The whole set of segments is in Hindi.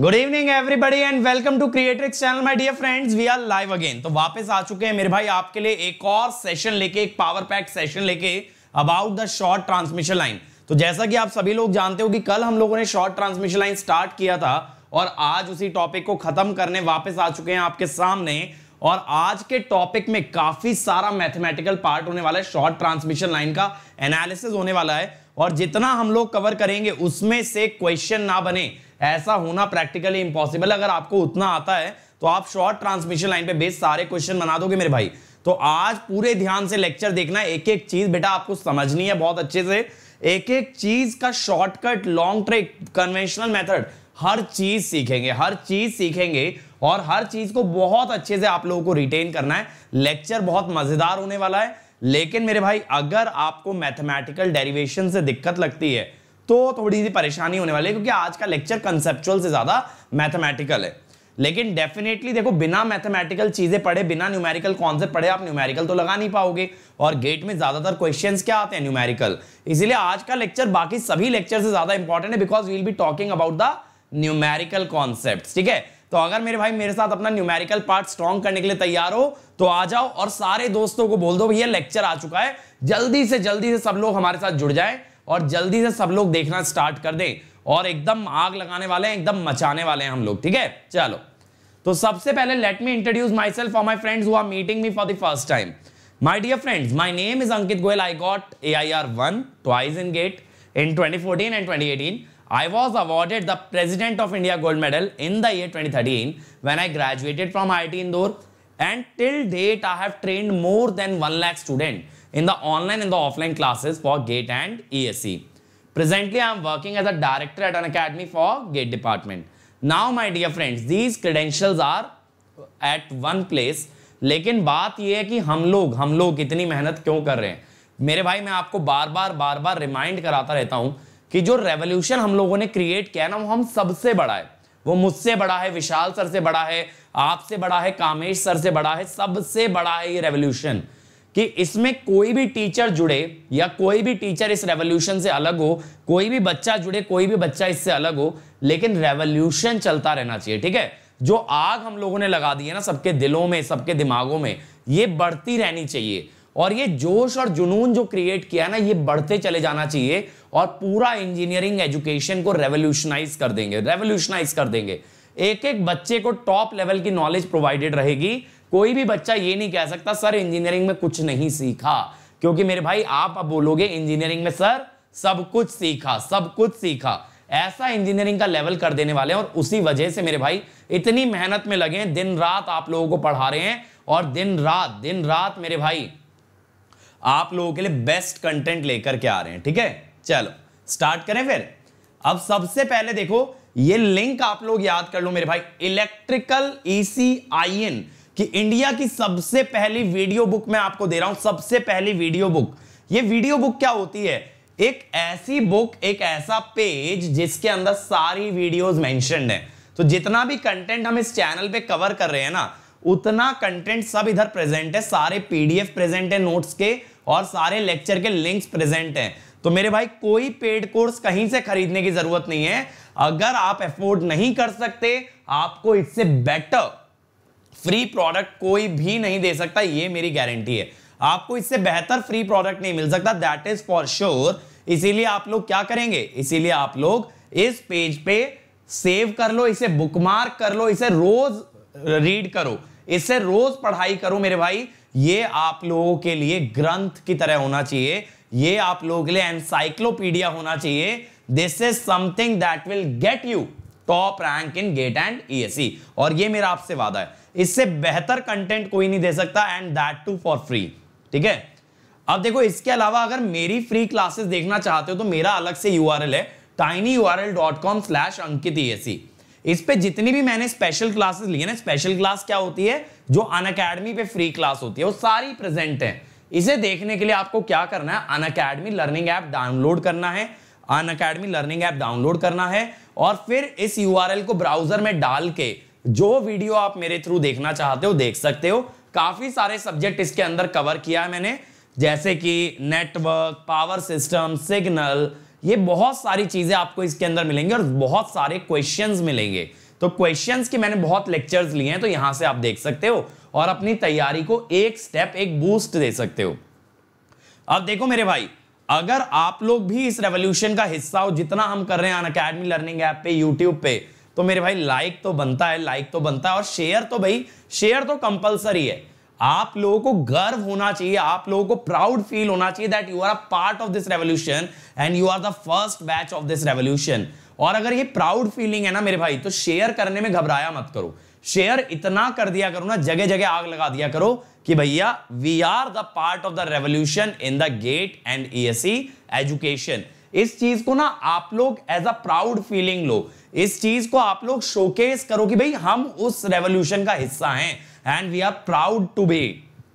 Good evening everybody and welcome to creatrix channel my dear friends we are live again तो वापस आ चुके हैं मेरे भाई आपके लिए एक और सेशन लेके एक पावर पैक सेशन लेके about the short transmission line तो जैसा कि आप सभी लोग जानते हो कि कल हम लोगों ने शॉर्ट ट्रांसमिशन लाइन स्टार्ट किया था और आज उसी टॉपिक को खत्म करने वापस आ चुके हैं आपके सामने और आज के टॉपिक में काफी सारा मैथमेटिकल पार्ट होने वाला है शॉर्ट ट्रांसमिशन लाइन का एनालिसिस होने वाला है और जितना हम लोग कवर करेंगे उसमें से क्वेश्चन ना बने ऐसा होना प्रैक्टिकली इंपॉसिबल अगर आपको उतना आता है तो आप शॉर्ट ट्रांसमिशन लाइन पे बेस सारे क्वेश्चन बना दोगे मेरे भाई तो आज पूरे ध्यान से लेक्चर देखना एक एक चीज बेटा आपको समझनी है बहुत अच्छे से एक एक चीज का shortcut long trick conventional method हर चीज सीखेंगे हर चीज सीखेंगे और हर चीज को बहुत अच्छे से आप लोगों को रिटेन करना है लेक्चर बहुत मजेदार होने वाला है लेकिन मेरे भाई अगर आपको मैथमेटिकल डेरिवेशन से दिक्कत लगती है तो थोड़ी सी परेशानी होने वाली है क्योंकि आज का लेक्चर कंसेप्चुअल से ज़्यादा मैथमेटिकल है लेकिन डेफिनेटली देखो बिना मैथमेटिकल चीज़ें पढ़े बिना न्यूमेरिकल कॉन्सेप्ट पढ़े आप न्यूमेरिकल तो लगा नहीं पाओगे और गेट में ज़्यादातर क्वेश्चंस क्या आते हैं न्यूमेरिकल इसीलिए आज का लेक्चर बाकी सभी लेक्चर से ज़्यादा इंपॉर्टेंट है because we'll be talking about the numerical concept ठीक है तो अगर मेरे भाई मेरे साथ अपना न्यूमेरिकल पार्ट स्ट्रॉन्ग करने के लिए तैयार हो तो आ जाओ और सारे दोस्तों को बोल दो भैया लेक्चर आ चुका है जल्दी से जल्दी से सब लोग हमारे साथ जुड़ जाए और जल्दी से सब लोग देखना स्टार्ट कर दें और एकदम आग लगाने वाले हैं एकदम मचाने वाले हैं हम लोग ठीक है चलो तो सबसे पहले let me introduce myself और my friends who are meeting me for the first time my dear friends my name is Ankit Goyal I got A I R one twice in GATE in twenty in 2014 and 2018 i was awarded the president of india gold medal in the year 2013 when i graduated from iit indore and till date i have trained more than 1 lakh student in the online and the offline classes for GATE and ESE. Presently, I am working as a director at an academy for GATE department. Now, my dear friends, these credentials are at one place. लेकिन बात यह है कि हम लोग हम लोग इतनी मेहनत क्यों कर रहे हैं मेरे भाई मैं आपको बार बार बार बार रिमाइंड कराता रहता हूं कि जो रेवोल्यूशन हम लोगों ने क्रिएट किया ना वो हम सबसे बड़ा है वो मुझसे बड़ा है विशाल सर से बड़ा है आपसे बड़ा है कामेश सर से बड़ा है सबसे बड़ा है ये रेवोल्यूशन कि इसमें कोई भी टीचर जुड़े या कोई भी टीचर इस रेवोल्यूशन से अलग हो कोई भी बच्चा जुड़े कोई भी बच्चा इससे अलग हो लेकिन रेवोल्यूशन चलता रहना चाहिए ठीक है जो आग हम लोगों ने लगा दी है ना सबके दिलों में सबके दिमागों में ये बढ़ती रहनी चाहिए और ये जोश और जुनून जो क्रिएट किया ना ये बढ़ते चले जाना चाहिए और पूरा इंजीनियरिंग एजुकेशन को रेवोल्यूशनाइज कर देंगे रेवोल्यूशनाइज कर देंगे एक एक बच्चे को टॉप लेवल की नॉलेज प्रोवाइडेड रहेगी कोई भी बच्चा ये नहीं कह सकता सर इंजीनियरिंग में कुछ नहीं सीखा क्योंकि मेरे भाई आप अब बोलोगे इंजीनियरिंग में सर सब कुछ सीखा सब कुछ सीखा ऐसा इंजीनियरिंग का लेवल कर देने वाले हैं और उसी वजह से मेरे भाई इतनी मेहनत में लगे हैं दिन रात आप लोगों को पढ़ा रहे हैं और दिन रात दिन रात मेरे भाई आप लोगों के लिए बेस्ट कंटेंट लेकर के आ रहे हैं ठीक है चलो स्टार्ट करें फिर अब सबसे पहले देखो ये लिंक आप लोग याद कर लो मेरे भाई इलेक्ट्रिकल ईसीआईएन e कि इंडिया की सबसे पहली वीडियो बुक मैं आपको दे रहा हूं सबसे पहली वीडियो बुक ये वीडियो बुक क्या होती है एक ऐसी बुक एक ऐसा पेज जिसके अंदर सारी वीडियोस मेंशन्ड तो जितना भी कंटेंट हम इस चैनल पे कवर कर रहे हैं ना उतना कंटेंट सब इधर प्रेजेंट है सारे पीडीएफ प्रेजेंट है नोट्स के और सारे लेक्चर के लिंक्स प्रेजेंट हैं तो मेरे भाई कोई पेड कोर्स कहीं से खरीदने की जरूरत नहीं है अगर आप अफोर्ड नहीं कर सकते आपको इससे बेटर फ्री प्रोडक्ट कोई भी नहीं दे सकता ये मेरी गारंटी है आपको इससे बेहतर फ्री प्रोडक्ट नहीं मिल सकता दैट इज फॉर श्योर इसीलिए आप लोग क्या करेंगे इसीलिए आप लोग इस पेज पे सेव कर लो इसे बुकमार्क कर लो इसे रोज रीड करो इससे रोज पढ़ाई करो मेरे भाई ये आप लोगों के लिए ग्रंथ की तरह होना चाहिए ये आप लोगों के लिए एनसाइक्लोपीडिया होना चाहिए this is something that will get you top rank in GATE and E और ये मेरा आपसे वादा है इससे बेहतर कंटेंट कोई नहीं दे सकता and that too for free ठीक है अब देखो इसके अलावा अगर मेरी फ्री क्लासेस देखना चाहते हो तो मेरा अलग से यू है tiny U R L dot com slash Ankit e इस पर जितनी भी मैंने स्पेशल क्लासेस ली है ना स्पेशल क्लास क्या होती है जो अन अकेडमी पे फ्री क्लास होती है वो सारी प्रेजेंट है इसे देखने के लिए आपको क्या करना है Unacademy learning app download करना है Unacademy learning app download करना है और फिर इस यू को ब्राउजर में डाल के जो वीडियो आप मेरे थ्रू देखना चाहते हो देख सकते हो काफी सारे सब्जेक्ट इसके अंदर कवर किया है मैंने जैसे कि नेटवर्क पावर सिस्टम सिग्नल ये बहुत सारी चीजें आपको इसके अंदर मिलेंगे और बहुत सारे क्वेश्चंस मिलेंगे तो क्वेश्चंस की मैंने बहुत लेक्चर्स लिए हैं तो यहां से आप देख सकते हो और अपनी तैयारी को एक स्टेप एक बूस्ट दे सकते हो अब देखो मेरे भाई अगर आप लोग भी इस रेवोल्यूशन का हिस्सा हो जितना हम कर रहे हैं अन अकेडमी लर्निंग ऐप पे यूट्यूब पे तो मेरे भाई लाइक तो बनता है लाइक तो बनता है और शेयर तो भाई शेयर तो कंपलसरी है आप लोगों को गर्व होना चाहिए आप लोगों को प्राउड फील होना चाहिए that you are a part of this revolution and you are the first batch of this revolution और अगर ये प्राउड फीलिंग है ना मेरे भाई तो शेयर करने में घबराया मत करो शेयर इतना कर दिया करो ना जगह जगह आग लगा दिया करो कि भैया we are the part of the revolution in the GATE and E S education इस चीज को ना आप लोग एज अ प्राउड फीलिंग लो इस चीज को आप लोग शोकेस करो कि भाई हम उस रेवोल्यूशन का हिस्सा हैं and we are proud to be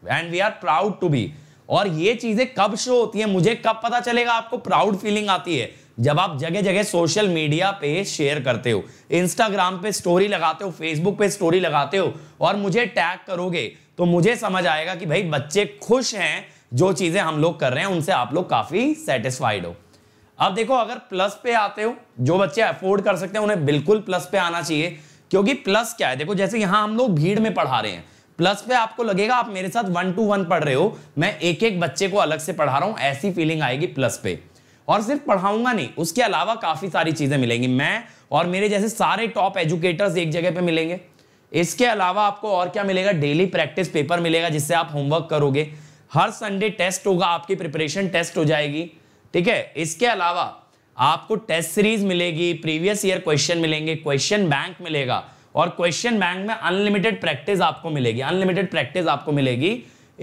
and we are proud to be और ये चीजें कब शो होती है मुझे कब पता चलेगा आपको प्राउड फीलिंग आती है जब आप जगह जगह सोशल मीडिया पे शेयर करते हो इंस्टाग्राम पे स्टोरी लगाते हो फेसबुक पे स्टोरी लगाते हो और मुझे टैग करोगे तो मुझे समझ आएगा कि भाई बच्चे खुश हैं जो चीजें हम लोग कर रहे हैं उनसे आप लोग काफी सेटिस्फाइड हो अब देखो अगर प्लस पे आते हो जो बच्चे अफोर्ड कर सकते हैं उन्हें बिल्कुल प्लस पे आना चाहिए क्योंकि प्लस क्या है देखो जैसे यहां हम लोग भीड़ में पढ़ा रहे हैं प्लस पे आपको लगेगा आप मेरे साथ वन टू वन पढ़ रहे हो मैं एक एक बच्चे को अलग से पढ़ा रहा हूं ऐसी फीलिंग आएगी प्लस पे और सिर्फ पढ़ाऊंगा नहीं उसके अलावा काफी सारी चीजें मिलेंगी मैं और मेरे जैसे सारे टॉप एजुकेटर्स एक जगह पे मिलेंगे इसके अलावा आपको और क्या मिलेगा डेली प्रैक्टिस पेपर मिलेगा जिससे आप होमवर्क करोगे हर संडे टेस्ट होगा आपकी प्रिपरेशन टेस्ट हो जाएगी ठीक है इसके अलावा आपको टेस्ट सीरीज मिलेगी प्रीवियस ईयर क्वेश्चन मिलेंगे क्वेश्चन बैंक मिलेगा और क्वेश्चन बैंक में अनलिमिटेड प्रैक्टिस आपको मिलेगी अनलिमिटेड प्रैक्टिस आपको मिलेगी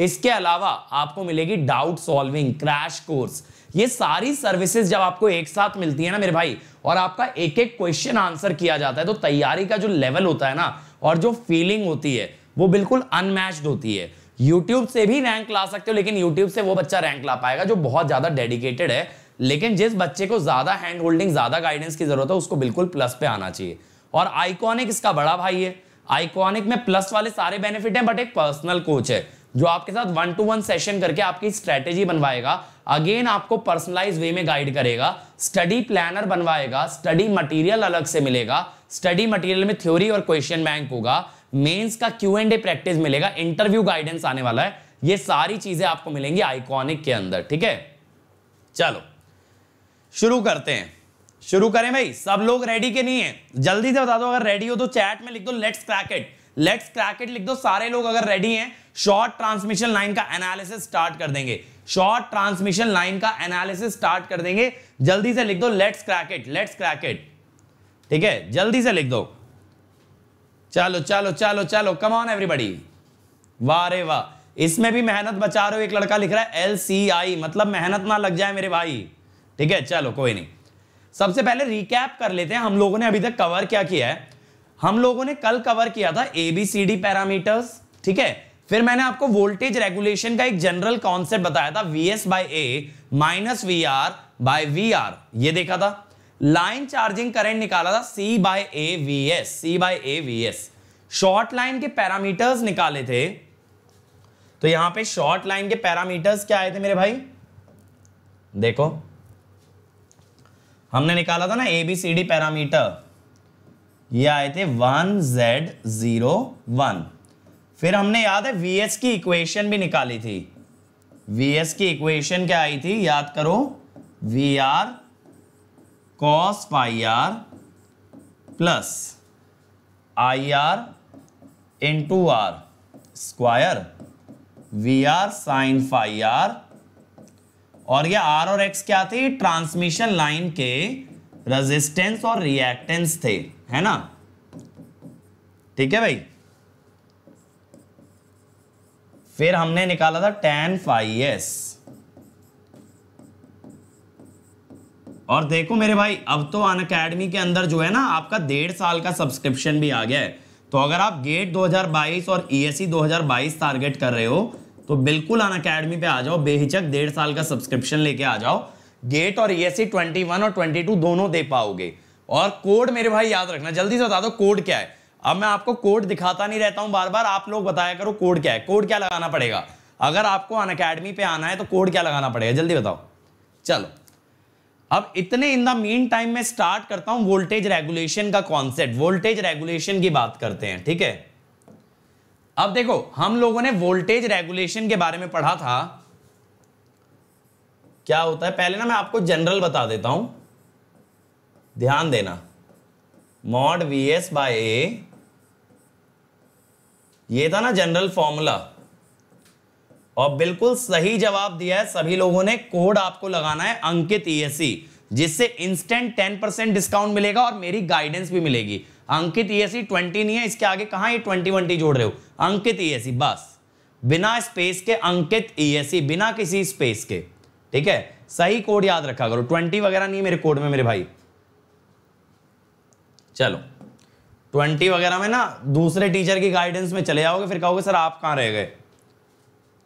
इसके अलावा आपको मिलेगी डाउट सॉल्विंग क्रैश कोर्स ये सारी सर्विसेज जब आपको एक साथ मिलती है ना मेरे भाई और आपका एक एक क्वेश्चन आंसर किया जाता है तो तैयारी का जो लेवल होता है ना और जो फीलिंग होती है वो बिल्कुल अनमैच्ड होती है यूट्यूब से भी रैंक ला सकते हो लेकिन यूट्यूब से वो बच्चा रैंक ला पाएगा जो बहुत ज़्यादा डेडिकेटेड है लेकिन जिस बच्चे को ज़्यादा हैंड होल्डिंग ज़्यादा गाइडेंस की ज़रूरत है उसको बिल्कुल प्लस पे आना चाहिए और आइकॉनिक इसका बड़ा भाई है आइकॉनिक में प्लस वाले सारे बेनिफिट हैं बट एक पर्सनल कोच है जो आपके साथ वन टू वन सेशन करके आपकी स्ट्रेटेजी बनवाएगा अगेन आपको पर्सनलाइज वे में गाइड करेगा स्टडी प्लानर बनवाएगा स्टडी मटेरियल अलग से मिलेगा स्टडी मटेरियल में थ्योरी और क्वेश्चन बैंक होगा मेंस का क्यू एंड ए प्रैक्टिस मिलेगा इंटरव्यू गाइडेंस आने वाला है ये सारी चीजें आपको मिलेंगी आइकॉनिक के अंदर ठीक है चलो शुरू करते हैं शुरू करें भाई सब लोग रेडी के नहीं है जल्दी से बता दो अगर रेडी हो तो चैट में लिख दो लेट्स क्रैक लेट्स क्रैक लिख दो सारे लोग अगर रेडी हैं शॉर्ट ट्रांसमिशन लाइन का एनालिसिस स्टार्ट कर देंगे शॉर्ट ट्रांसमिशन लाइन का एनालिसिस स्टार्ट कर देंगे जल्दी से लिख दो लेट्स क्रैकेट लेट्स क्रैकेट ठीक है जल्दी से लिख दो चलो चलो चलो चलो कम ऑन एवरीबडी वाह रे वाह इसमें भी मेहनत बचा रहे हो एक लड़का लिख रहा है एल सी आई मतलब मेहनत ना लग जाए मेरे भाई ठीक है चलो कोई नहीं सबसे पहले रिकैप कर लेते हैं हम लोगों ने अभी तक कवर क्या किया है हम लोगों ने कल कवर किया था A B C D parameters ठीक है फिर मैंने आपको वोल्टेज रेगुलेशन का एक जनरल कॉन्सेप्ट बताया था V S by A minus V R by V R ये देखा था लाइन चार्जिंग करंट निकाला था C by A V S C by A V S short line के पैरामीटर्स निकाले थे तो यहां पे शॉर्ट लाइन के पैरामीटर्स क्या आए थे मेरे भाई देखो हमने निकाला था ना एबीसीडी पैरामीटर ये आए थे वन जेड जीरो वन फिर हमने याद है वी एस की इक्वेशन भी निकाली थी वी एस की इक्वेशन क्या आई थी याद करो V R cos phi R plus I R two R square V R sine phi R और ये आर और एक्स क्या थे ट्रांसमिशन लाइन के रेजिस्टेंस और रिएक्टेंस थे है ना ठीक है भाई फिर हमने निकाला था टेन फाई एस और देखो मेरे भाई अब तो अन अकेडमी के अंदर जो है ना आपका डेढ़ साल का सब्सक्रिप्शन भी आ गया है तो अगर आप गेट 2022 और ई 2022 टारगेट कर रहे हो तो बिल्कुल अन अकेडमी पे आ जाओ बेहिचक डेढ़ साल का सब्सक्रिप्शन लेके आ जाओ गेट और ई e एस e और 22 दोनों दे पाओगे और कोड मेरे भाई याद रखना जल्दी से बता दो कोड क्या है अब मैं आपको कोड दिखाता नहीं रहता हूं बार बार आप लोग बताया करो कोड क्या है कोड क्या लगाना पड़ेगा अगर आपको अन अकेडमी पे आना है तो कोड क्या लगाना पड़ेगा जल्दी बताओ चलो अब इतने इन द मीन टाइम में स्टार्ट करता हूं वोल्टेज रेगुलेशन का कॉन्सेप्ट वोल्टेज रेगुलेशन की बात करते हैं ठीक है अब देखो हम लोगों ने वोल्टेज रेगुलेशन के बारे में पढ़ा था क्या होता है पहले ना मैं आपको जनरल बता देता हूं ध्यान देना mod V S by A ये था ना जनरल फॉर्मूला और बिल्कुल सही जवाब दिया है सभी लोगों ने कोड आपको लगाना है अंकित ईएससी e जिससे इंस्टेंट टेन परसेंट डिस्काउंट मिलेगा और मेरी गाइडेंस भी मिलेगी अंकित ईएससी e ट्वेंटी नहीं है इसके आगे कहा ये ट्वेंटी वंटी जोड़ रहे हो अंकित ईएससी e बस बिना स्पेस के अंकित ईएससी बिना किसी स्पेस के ठीक है सही कोड याद रखा करो ट्वेंटी वगैरह नहीं है मेरे कोड में मेरे भाई चलो ट्वेंटी वगैरह में ना दूसरे टीचर की गाइडेंस में चले जाओगे फिर कहोगे सर आप कहाँ रह गए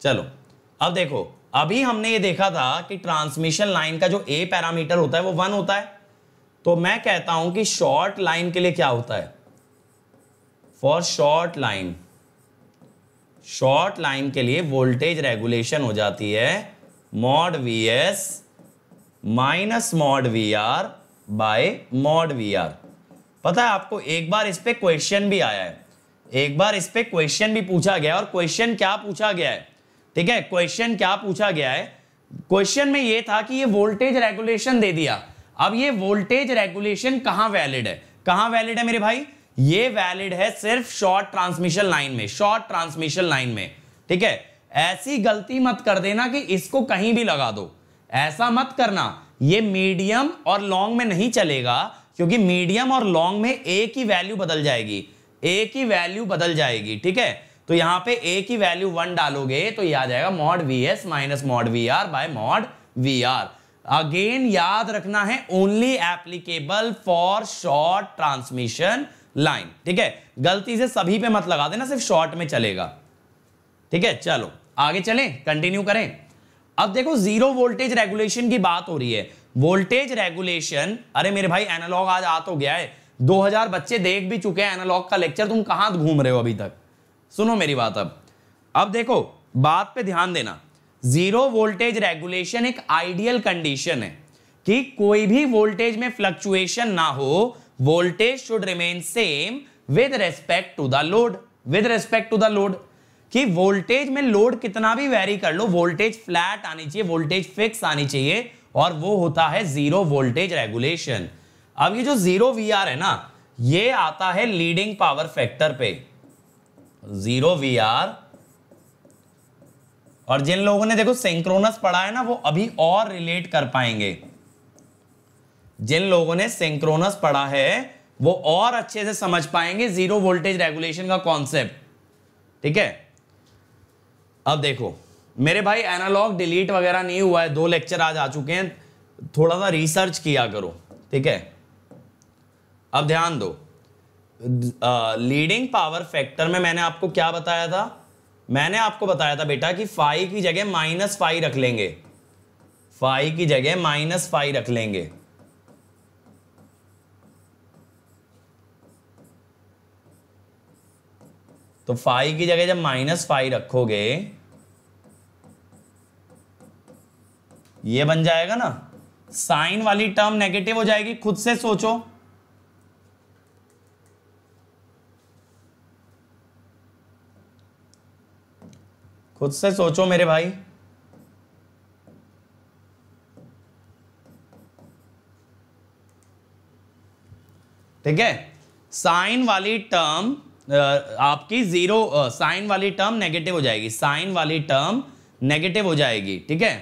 चलो अब देखो अभी हमने ये देखा था कि ट्रांसमिशन लाइन का जो ए पैरामीटर होता है वो वन होता है तो मैं कहता हूं कि शॉर्ट लाइन के लिए क्या होता है for short line short line के लिए वोल्टेज रेगुलेशन हो जाती है mod V S minus mod V R by mod V R पता है आपको एक बार इस पर क्वेश्चन भी आया है एक बार इस पर क्वेश्चन भी पूछा गया और क्वेश्चन क्या पूछा गया है ठीक है क्वेश्चन क्या पूछा गया है क्वेश्चन में ये था कि ये वोल्टेज रेगुलेशन दे दिया अब ये वोल्टेज रेगुलेशन कहां वैलिड है कहां वैलिड है मेरे भाई ये वैलिड है सिर्फ शॉर्ट ट्रांसमिशन लाइन में शॉर्ट ट्रांसमिशन लाइन में ठीक है ऐसी गलती मत कर देना कि इसको कहीं भी लगा दो ऐसा मत करना ये मीडियम और लॉन्ग में नहीं चलेगा क्योंकि मीडियम और लॉन्ग में ए की वैल्यू बदल जाएगी ए की वैल्यू बदल जाएगी ठीक है तो यहां पे ए की वैल्यू वन डालोगे तो ये आ जाएगा mod V S minus mod V R by mod V R again याद रखना है only applicable for short transmission line ठीक है गलती से सभी पे मत लगा देना सिर्फ शॉर्ट में चलेगा ठीक है चलो आगे चलें कंटिन्यू करें अब देखो जीरो वोल्टेज रेगुलेशन की बात हो रही है वोल्टेज रेगुलेशन अरे मेरे भाई एनालॉग आज आ तो गया है 2000 बच्चे देख भी चुके हैं एनालॉग का लेक्चर तुम कहां घूम रहे हो अभी तक सुनो मेरी बात अब अब देखो बात पे ध्यान देना जीरो वोल्टेज रेगुलेशन एक आइडियल कंडीशन है कि कोई भी वोल्टेज में फ्लक्चुएशन ना हो voltage should remain same with respect to the load with respect to the load कि वोल्टेज में लोड कितना भी वेरी कर लो वोल्टेज फ्लैट आनी चाहिए वोल्टेज फिक्स आनी चाहिए और वो होता है जीरो वोल्टेज रेगुलेशन अब ये जो जीरो वी है ना ये आता है लीडिंग पावर फैक्टर पे जीरो वी आर और जिन लोगों ने देखो सेंक्रोनस पढ़ा है ना वो अभी और रिलेट कर पाएंगे जिन लोगों ने सेंक्रोनस पढ़ा है वो और अच्छे से समझ पाएंगे जीरो वोल्टेज रेगुलेशन का कॉन्सेप्ट ठीक है अब देखो मेरे भाई एनालॉग डिलीट वगैरह नहीं हुआ है दो लेक्चर आज आ चुके हैं थोड़ा सा रिसर्च किया करो ठीक है अब ध्यान दो लीडिंग पावर फैक्टर में मैंने आपको क्या बताया था मैंने आपको बताया था बेटा कि फाइव की जगह माइनस फाइव रख लेंगे फाइव की जगह माइनस फाइव रख लेंगे तो फाइव की जगह जब माइनस फाइव रखोगे ये बन जाएगा ना साइन वाली टर्म नेगेटिव हो जाएगी खुद से सोचो खुद से सोचो मेरे भाई ठीक है साइन वाली टर्म आपकी जीरो साइन वाली टर्म नेगेटिव हो जाएगी साइन वाली टर्म नेगेटिव हो जाएगी ठीक है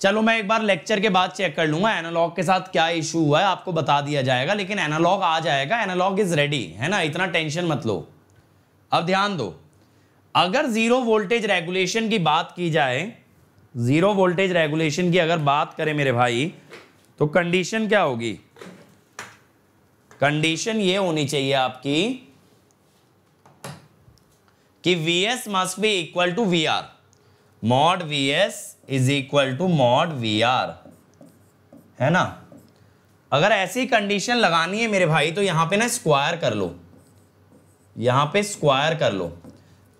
चलो मैं एक बार लेक्चर के बाद चेक कर लूंगा एनालॉग के साथ क्या इशू हुआ है आपको बता दिया जाएगा लेकिन एनालॉग आ जाएगा एनालॉग इज रेडी है ना इतना टेंशन मत लो अब ध्यान दो अगर जीरो वोल्टेज रेगुलेशन की बात की जाए जीरो वोल्टेज रेगुलेशन की अगर बात करें मेरे भाई तो कंडीशन क्या होगी कंडीशन ये होनी चाहिए आपकी कि V S must be equal to V R mod V S is equal to mod V R है ना अगर ऐसी कंडीशन लगानी है मेरे भाई तो यहां पे ना स्क्वायर कर लो यहां पे स्क्वायर कर लो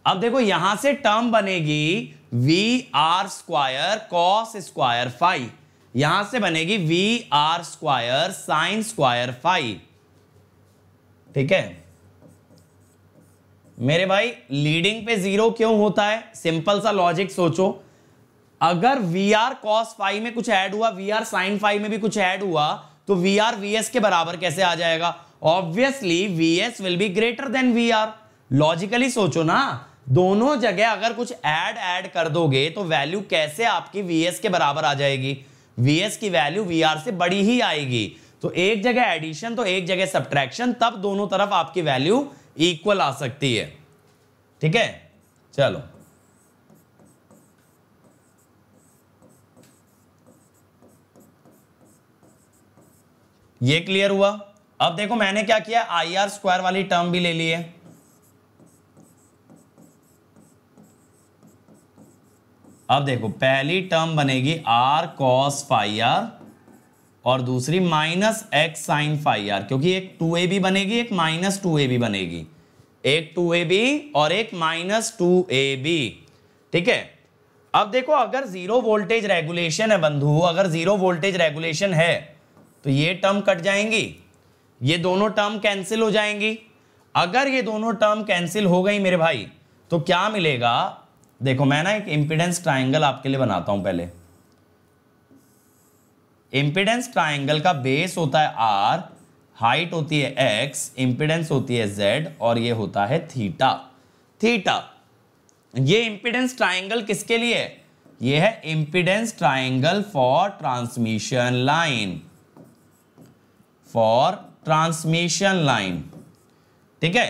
अब देखो यहां से टर्म बनेगी V R square cos square phi यहां से बनेगी V R square sine square phi ठीक है मेरे भाई लीडिंग पे जीरो क्यों होता है सिंपल सा लॉजिक सोचो अगर वी आर कॉस फाइव में कुछ ऐड हुआ वी आर साइन फाइव में भी कुछ ऐड हुआ तो वी आर वी एस के बराबर कैसे आ जाएगा obviously V S will be greater than V R logically सोचो ना दोनों जगह अगर कुछ ऐड ऐड कर दोगे तो वैल्यू कैसे आपकी वीएस के बराबर आ जाएगी वीएस की वैल्यू वीआर से बड़ी ही आएगी तो एक जगह एडिशन तो एक जगह सब्ट्रैक्शन तब दोनों तरफ आपकी वैल्यू इक्वल आ सकती है ठीक है चलो ये क्लियर हुआ अब देखो मैंने क्या किया आई आर स्क्वायर वाली टर्म भी ले ली है अब देखो पहली टर्म बनेगी आर कॉस फाई आर और दूसरी minus X sine phi R क्योंकि एक टू ए भी बनेगी एक माइनस टू ए भी बनेगी एक टू ए बी और एक माइनस टू ए बी ठीक है अब देखो अगर जीरो वोल्टेज रेगुलेशन है बंधु अगर जीरो वोल्टेज रेगुलेशन है तो ये टर्म कट जाएंगी ये दोनों टर्म कैंसिल हो जाएंगी अगर ये दोनों टर्म कैंसिल हो गई मेरे भाई तो क्या मिलेगा देखो मैं ना एक इंपिडेंस ट्राइंगल आपके लिए बनाता हूं पहले इंपिडेंस ट्राइंगल का बेस होता है आर हाइट होती है एक्स इंपीडेंस होती है जेड और ये होता है थीटा थीटा ये इंपिडेंस ट्राइंगल किसके लिए है ये है impedance triangle for transmission line for transmission line ठीक है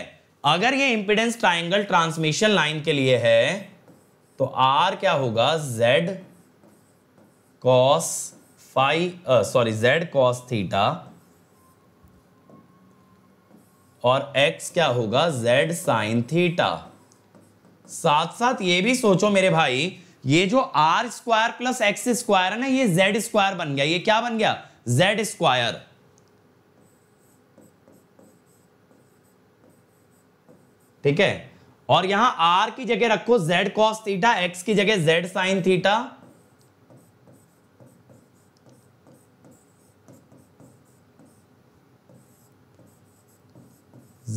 अगर ये इंपिडेंस ट्राइंगल ट्रांसमिशन लाइन के लिए है तो आर क्या होगा Z cos phi sorry Z cos theta और एक्स क्या होगा जेड साइन थीटा साथ साथ ये भी सोचो मेरे भाई ये जो R square plus X square है ना ये जेड स्क्वायर बन गया ये क्या बन गया जेड स्क्वायर ठीक है और यहां आर की जगह रखो जेड कॉस थीटा एक्स की जगह Z sine theta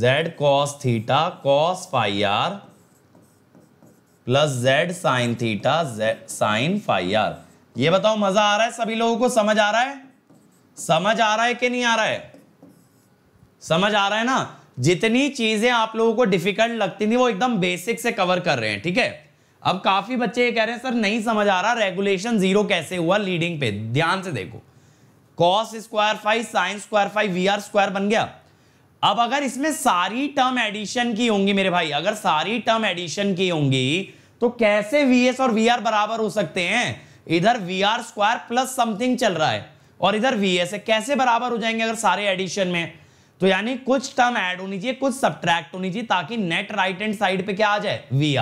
Z cos theta cos phi R plus Z sine theta sine phi R ये बताओ मजा आ रहा है सभी लोगों को समझ आ रहा है समझ आ रहा है कि नहीं आ रहा है समझ आ रहा है ना जितनी चीजें आप लोगों को डिफिकल्ट लगती थी वो एकदम बेसिक से कवर कर रहे हैं ठीक है अब काफी बच्चे ये कह रहे हैं सर नहीं समझ आ रहा रेगुलेशन जीरो कैसे हुआ लीडिंग पे ध्यान से देखो cos square phi sines square phi V R square बन गया अब अगर इसमें सारी टर्म एडिशन की होंगी मेरे भाई अगर सारी टर्म एडिशन की होंगी तो कैसे वी एस और वी आर बराबर हो सकते हैं इधर V R square plus something चल रहा है और इधर वी एस है कैसे बराबर हो जाएंगे अगर सारे एडिशन में तो यानी कुछ टर्म ऐड होनी चाहिए कुछ सब्ट्रैक्ट होनी चाहिए ताकि नेट राइट एंड साइड पे क्या आ जाए वी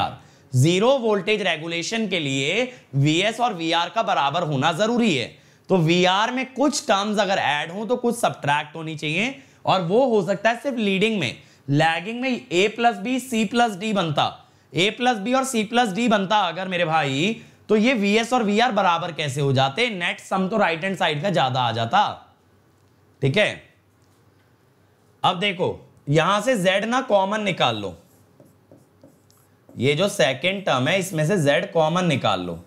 जीरो वोल्टेज रेगुलेशन के लिए वीएस और वीआर का बराबर होना जरूरी है तो वीआर में कुछ टर्म्स अगर ऐड हो तो कुछ सब्ट्रैक्ट होनी चाहिए और वो हो सकता है सिर्फ लीडिंग में लैगिंग में A plus B C plus D बनता ए प्लस बी और सी प्लस डी बनता अगर मेरे भाई तो ये वी एस और वी आर बराबर कैसे हो जाते नेट सम तो राइट एंड साइड का ज्यादा आ जाता ठीक है अब देखो यहां से z ना कॉमन निकाल लो ये जो सेकेंड टर्म है इसमें से z कॉमन निकाल लो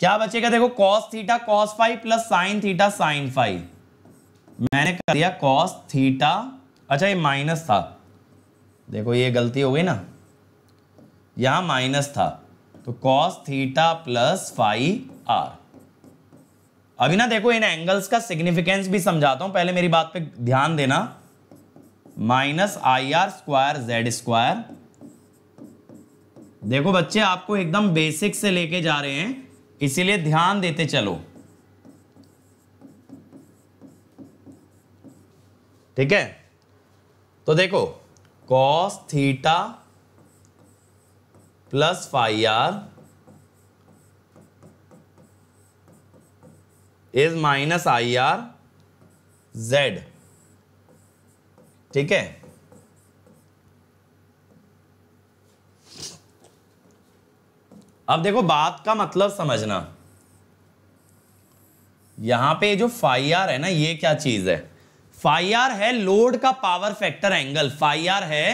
क्या बचेगा देखो cos theta cos phi plus sine theta sine phi मैंने कर दिया cos थीटा अच्छा ये माइनस था देखो ये गलती हो गई ना यहां माइनस था तो cos theta plus phi R अभी ना देखो इन एंगल्स का सिग्निफिकेंस भी समझाता हूं पहले मेरी बात पे ध्यान देना minus I R square Z square देखो बच्चे आपको एकदम बेसिक से लेके जा रहे हैं इसीलिए ध्यान देते चलो ठीक है तो देखो cos theta plus phi R is minus I R Z ठीक है अब देखो बात का मतलब समझना यहां पे जो फाइ आर है ना ये क्या चीज है फाइ आर है लोड का power factor angle phi R है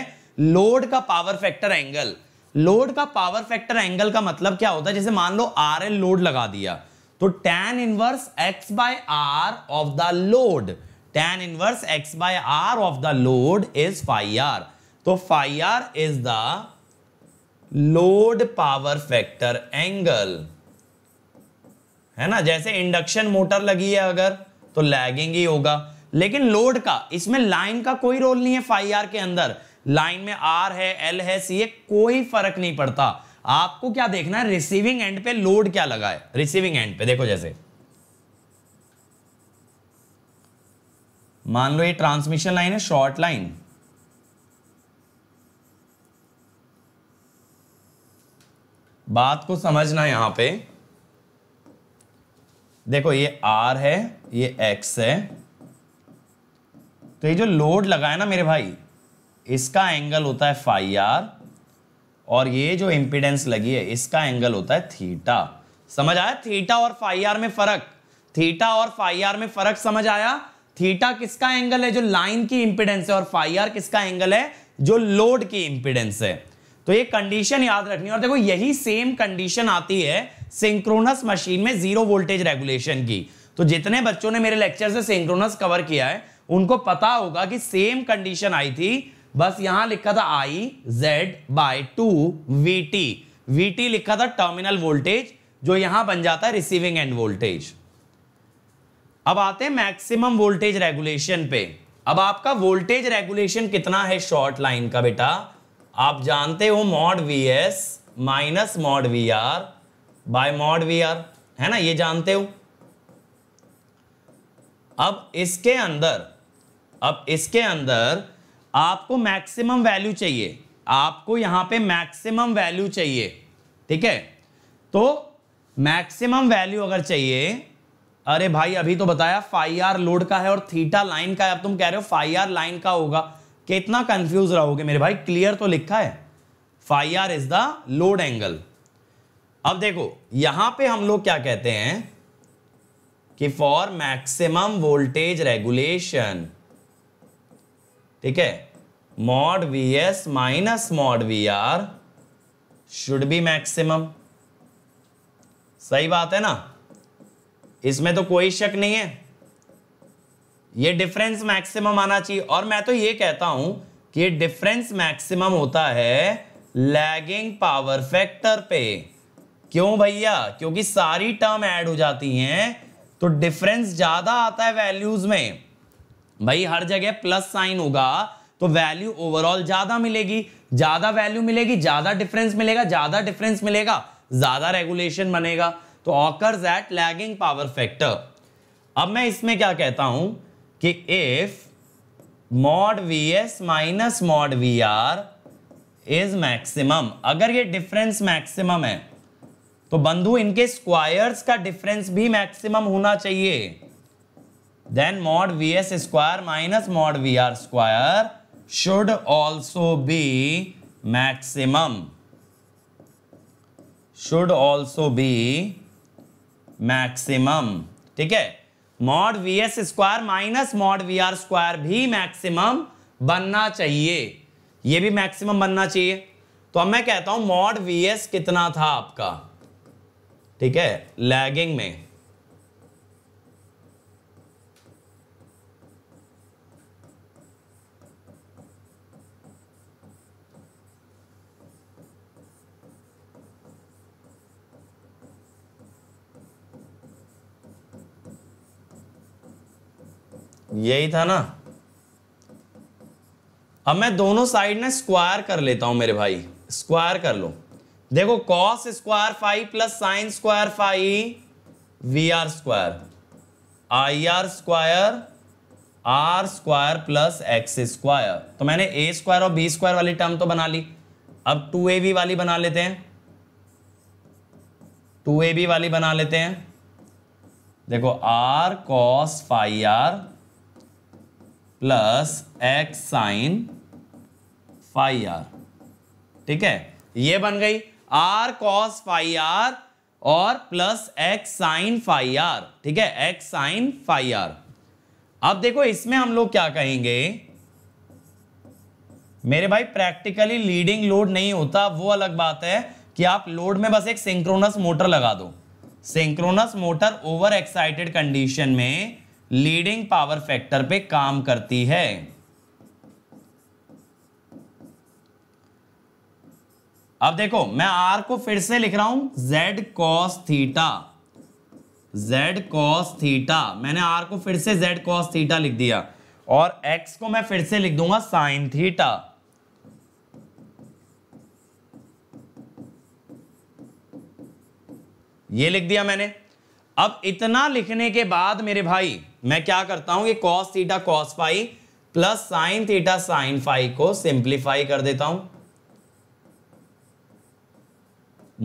लोड का पावर फैक्टर एंगल लोड का पावर फैक्टर एंगल का मतलब क्या होता है जैसे मान लो आर एल लोड लगा दिया तो tan inverse x by R of the load tan inverse x by R of the load is phi R तो phi R is the load power factor angle है ना जैसे इंडक्शन मोटर लगी है अगर तो लैगिंग ही होगा लेकिन लोड का इसमें लाइन का कोई रोल नहीं है फाइव आर के अंदर लाइन में आर है एल है सी है कोई फर्क नहीं पड़ता आपको क्या देखना है रिसीविंग एंड पे लोड क्या लगा है रिसीविंग एंड पे देखो जैसे मान लो ये ट्रांसमिशन लाइन है शॉर्ट लाइन बात को समझना यहां पे देखो ये आर है ये एक्स है तो ये जो लोड लगा है ना मेरे भाई इसका एंगल होता है फाइव आर और ये जो इम्पिडेंस लगी है इसका एंगल होता है थीटा समझ आया थीटा और फाई आर में फर्क थीटा और फाई आर में फर्क समझ आया थीटा किसका एंगल है जो लाइन की इंपिडेंस है और फाई आर किसका एंगल है जो लोड की इंपिडेंस है तो ये कंडीशन याद रखनी और देखो यही सेम कंडीशन आती है सिंक्रोनस मशीन में जीरो वोल्टेज रेगुलेशन की तो जितने बच्चों ने मेरे लेक्चर से सिंक्रोनस कवर किया है उनको पता होगा कि सेम कंडीशन आई थी बस यहां लिखा था I Z by two V T V T लिखा था टर्मिनल वोल्टेज जो यहां बन जाता है रिसीविंग एंड वोल्टेज अब आते हैं मैक्सिमम वोल्टेज रेगुलेशन पे अब आपका वोल्टेज रेगुलेशन कितना है शॉर्ट लाइन का बेटा आप जानते हो mod V S minus mod V R by mod V R है ना ये जानते हो अब इसके अंदर अब इसके अंदर आपको मैक्सिमम वैल्यू चाहिए आपको यहां पे मैक्सिमम वैल्यू चाहिए ठीक है तो मैक्सिमम वैल्यू अगर चाहिए अरे भाई अभी तो बताया फाइव आर लोड का है और थीटा लाइन का है अब तुम कह रहे हो फाइव आर लाइन का होगा कितना कंफ्यूज रहोगे मेरे भाई क्लियर तो लिखा है phi R is the load angle अब देखो यहां पे हम लोग क्या कहते हैं कि फॉर मैक्सिमम वोल्टेज रेगुलेशन ठीक है mod Vs minus mod Vr should be maximum. सही बात है ना इसमें तो कोई शक नहीं है ये डिफरेंस मैक्सिमम आना चाहिए और मैं तो ये कहता हूं कि डिफरेंस मैक्सिमम होता है लैगिंग पावर फैक्टर पे क्यों भैया क्योंकि सारी टर्म ऐड हो जाती हैं तो डिफरेंस ज्यादा आता है वैल्यूज में भाई हर जगह प्लस साइन होगा तो वैल्यू ओवरऑल ज्यादा मिलेगी ज्यादा वैल्यू मिलेगी ज्यादा डिफरेंस मिलेगा ज्यादा डिफरेंस मिलेगा ज्यादा रेगुलेशन बनेगा तो occurs at lagging power factor अब मैं इसमें क्या कहता हूं कि if mod V S minus mod V R is maximum अगर ये डिफरेंस मैक्सिमम है तो बंधु इनके स्क्वायर्स का डिफरेंस भी मैक्सिमम होना चाहिए then mod V S square minus mod V R square should also be maximum should also be maximum ठीक है mod V S square minus mod V R square भी मैक्सिमम बनना चाहिए ये भी मैक्सिमम बनना चाहिए तो अब मैं कहता हूं मॉड वी एस कितना था आपका ठीक है लैगिंग में यही था ना अब मैं दोनों साइड ना स्क्वायर कर लेता हूं मेरे भाई स्क्वायर कर लो देखो cos square phi plus sine square phi V R square I R square R square plus X square तो मैंने ए स्क्वायर और बी स्क्वायर वाली टर्म तो बना ली अब टू ए बी वाली बना लेते हैं टू ए बी वाली बना लेते हैं देखो R cos phi R plus X sine phi R ठीक है ये बन गई आर कॉस फाइव आर और plus X sine phi R ठीक है एक्स साइन फाइव आर अब देखो इसमें हम लोग क्या कहेंगे मेरे भाई प्रैक्टिकली लीडिंग लोड नहीं होता वो अलग बात है कि आप लोड में बस एक सिंक्रोनस मोटर लगा दो synchronous motor over excited condition में लीडिंग पावर फैक्टर पे काम करती है अब देखो मैं आर को फिर से लिख रहा हूं Z cos theta Z cos theta मैंने आर को फिर से जेड कॉस थीटा लिख दिया और एक्स को मैं फिर से लिख दूंगा साइन थीटा ये लिख दिया मैंने अब इतना लिखने के बाद मेरे भाई मैं क्या करता हूं ये cos theta cos phi plus sine theta sine phi को सिंप्लीफाई कर देता हूं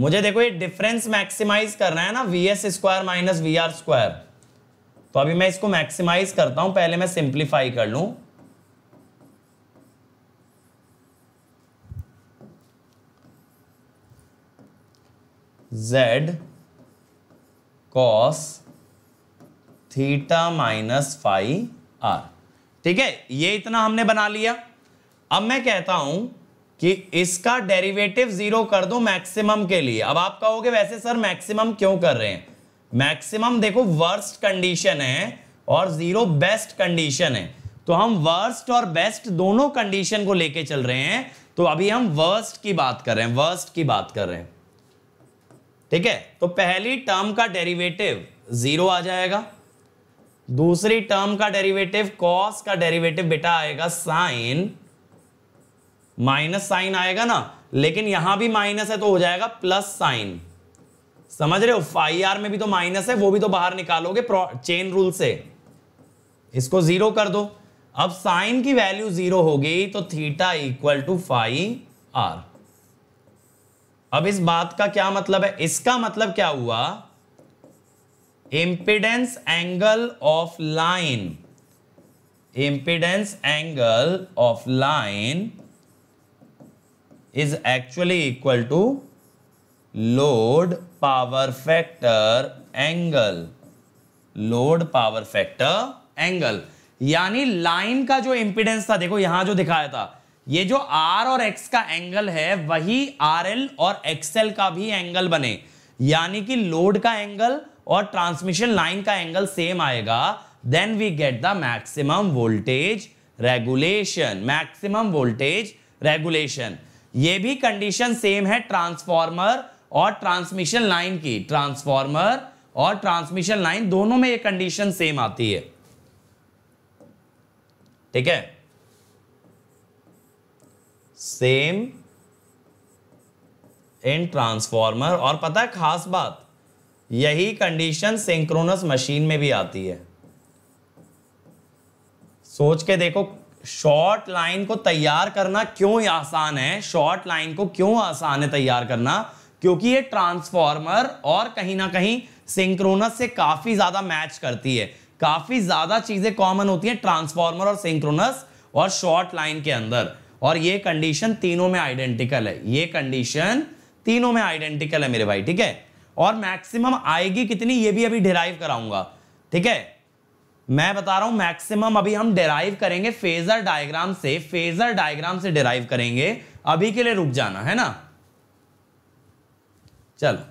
मुझे देखो ये डिफरेंस मैक्सिमाइज करना है ना V S square minus V R square तो अभी मैं इसको मैक्सिमाइज करता हूं पहले मैं सिंप्लीफाई कर लू Z cos theta minus phi R ठीक है ये इतना हमने बना लिया अब मैं कहता हूं कि इसका डेरिवेटिव जीरो कर दो मैक्सिमम के लिए अब आप कहोगे वैसे सर मैक्सिमम क्यों कर रहे हैं मैक्सिमम देखो वर्स्ट कंडीशन है और जीरो बेस्ट कंडीशन है तो हम वर्स्ट और बेस्ट दोनों कंडीशन को लेके चल रहे हैं तो अभी हम वर्स्ट की बात कर रहे हैं वर्स्ट की बात कर रहे हैं ठीक है तो पहली टर्म का डेरिवेटिव जीरो आ जाएगा दूसरी टर्म का डेरिवेटिव कॉस का डेरिवेटिव बेटा आएगा साइन माइनस साइन आएगा ना लेकिन यहां भी माइनस है तो हो जाएगा प्लस साइन समझ रहे हो फाइव में भी तो माइनस है वो भी तो बाहर निकालोगे चेन रूल से इसको जीरो कर दो अब साइन की वैल्यू जीरो होगी तो theta equal to phi R अब इस बात का क्या मतलब है इसका मतलब क्या हुआ impedance angle of line impedance angle of line is actually equal to load power factor angle load power factor angle यानी लाइन का जो इंपिडेंस था देखो यहां जो दिखाया था ये जो आर और एक्स का एंगल है वही आर एल और एक्सएल का भी एंगल बने यानी कि लोड का एंगल और ट्रांसमिशन लाइन का एंगल सेम आएगा then we get the maximum voltage regulation maximum voltage regulation ये भी कंडीशन सेम है ट्रांसफॉर्मर और ट्रांसमिशन लाइन की ट्रांसफॉर्मर और ट्रांसमिशन लाइन दोनों में ये कंडीशन सेम आती है ठीक है सेम इन ट्रांसफॉर्मर और पता है खास बात यही कंडीशन सिंक्रोनस मशीन में भी आती है सोच के देखो शॉर्ट लाइन को तैयार करना क्यों आसान है शॉर्ट लाइन को क्यों आसान है तैयार करना क्योंकि ये ट्रांसफॉर्मर और कहीं ना कहीं सिंक्रोनस से काफी ज्यादा मैच करती है काफी ज्यादा चीजें कॉमन होती हैं ट्रांसफॉर्मर और सिंक्रोनस और शॉर्ट लाइन के अंदर और ये कंडीशन तीनों में आइडेंटिकल है ये कंडीशन तीनों में आइडेंटिकल है मेरे भाई ठीक है और मैक्सिमम आएगी कितनी ये भी अभी डिराइव कराऊंगा ठीक है मैं बता रहा हूं मैक्सिमम अभी हम डिराइव करेंगे फेजर डायग्राम से फेजर डायग्राम से डिराइव करेंगे अभी के लिए रुक जाना है ना चलो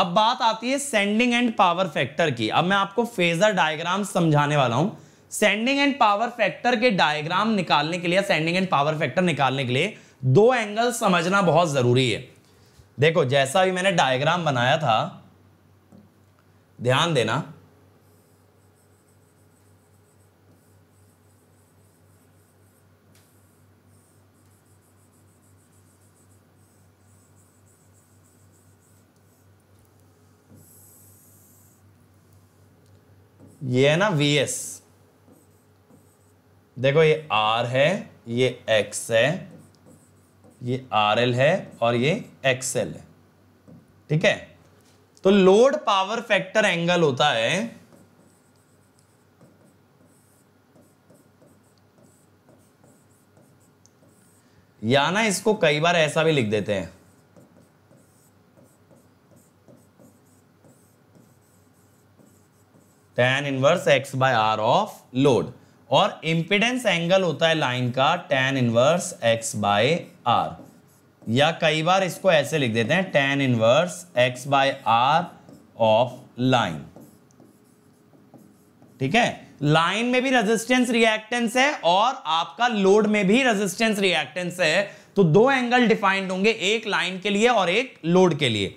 अब बात आती है सेंडिंग एंड पावर फैक्टर की अब मैं आपको फेजर डायग्राम समझाने वाला हूं सेंडिंग एंड पावर फैक्टर के डायग्राम निकालने के लिए सेंडिंग एंड पावर फैक्टर निकालने के लिए दो एंगल समझना बहुत जरूरी है देखो जैसा भी मैंने डायग्राम बनाया था ध्यान देना ये है ना वी एस देखो ये आर है ये एक्स है ये आर एल है और ये एक्स एल है ठीक है तो लोड पावर फैक्टर एंगल होता है या ना इसको कई बार ऐसा भी लिख देते हैं tan inverse X by R of load और इम्पिडेंस एंगल होता है लाइन का tan inverse X by R या कई बार इसको ऐसे लिख देते हैं tan inverse X by R of line ठीक है लाइन में भी रेजिस्टेंस रिएक्टेंस है और आपका लोड में भी रेजिस्टेंस रिएक्टेंस है तो दो एंगल डिफाइंड होंगे एक लाइन के लिए और एक लोड के लिए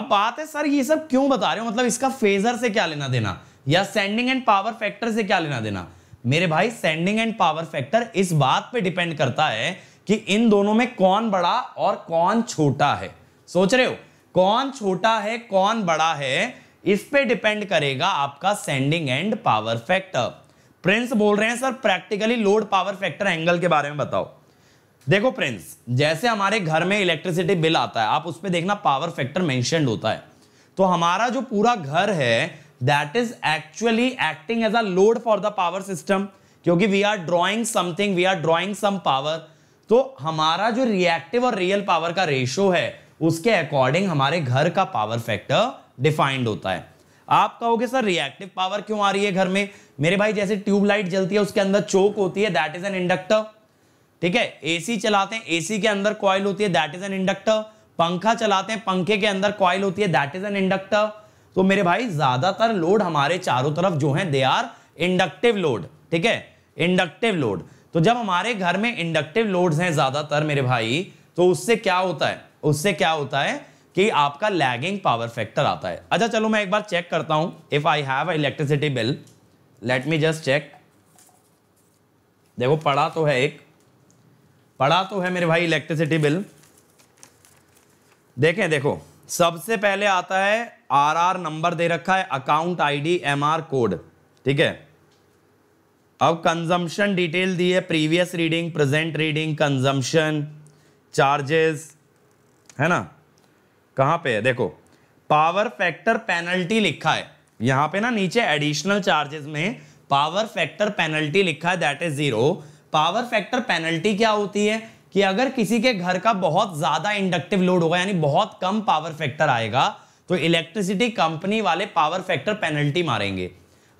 अब बात है सर ये सब क्यों बता रहे हो मतलब इसका फेजर से क्या लेना देना या सेंडिंग एंड पावर फैक्टर से क्या लेना देना मेरे भाई सेंडिंग एंड पावर फैक्टर इस बात पे डिपेंड करता है कि इन दोनों में कौन बड़ा और कौन छोटा है सोच रहे हो कौन छोटा है कौन बड़ा है इस पे डिपेंड करेगा आपका sending end power factor Prince बोल रहे हैं sir practically load power factor angle के बारे में बताओ देखो प्रिंस जैसे हमारे घर में इलेक्ट्रिसिटी बिल आता है आप उस पर देखना पावर फैक्टर मैंशन होता है तो हमारा जो पूरा घर है that is actually acting as a load for the power system क्योंकि we are drawing something we are drawing some power तो हमारा जो रिएक्टिव और रियल पावर का रेशियो है उसके अकॉर्डिंग हमारे घर का पावर फैक्टर डिफाइंड होता है आप कहोगे सर रिएक्टिव पावर क्यों आ रही है घर में मेरे भाई जैसे ट्यूबलाइट जलती है उसके अंदर चोक होती है दैट इज एन इंडक्टर ठीक है एसी चलाते हैं एसी के अंदर कॉयल होती है दैट इज एन इंडक्टर पंखा चलाते हैं पंखे के अंदर कॉयल होती है दैट इज एन इंडक्टर तो मेरे भाई ज्यादातर लोड हमारे चारों तरफ जो है दे आर इंडक्टिव लोड ठीक है इंडक्टिव लोड तो जब हमारे घर में इंडक्टिव लोड्स हैं ज्यादातर मेरे भाई तो उससे क्या होता है उससे क्या होता है कि आपका लैगिंग पावर फैक्टर आता है अच्छा चलो मैं एक बार चेक करता हूं if I have electricity bill let me just check देखो पढ़ा तो है एक पढ़ा तो है मेरे भाई इलेक्ट्रिसिटी बिल देखें देखो सबसे पहले आता है आरआर नंबर दे रखा है अकाउंट आईडी एमआर कोड ठीक है अब कंजम्पशन डिटेल दी है previous reading present reading consumption charges है ना कहां पे है देखो पावर फैक्टर पेनल्टी लिखा है यहां पे ना नीचे एडिशनल चार्जेस में पावर फैक्टर पेनल्टी लिखा है that is zero power factor penalty क्या होती है कि अगर किसी के घर का बहुत ज्यादा इंडक्टिव लोड होगा यानी बहुत कम पावर फैक्टर आएगा तो इलेक्ट्रिसिटी कंपनी वाले पावर फैक्टर पेनल्टी मारेंगे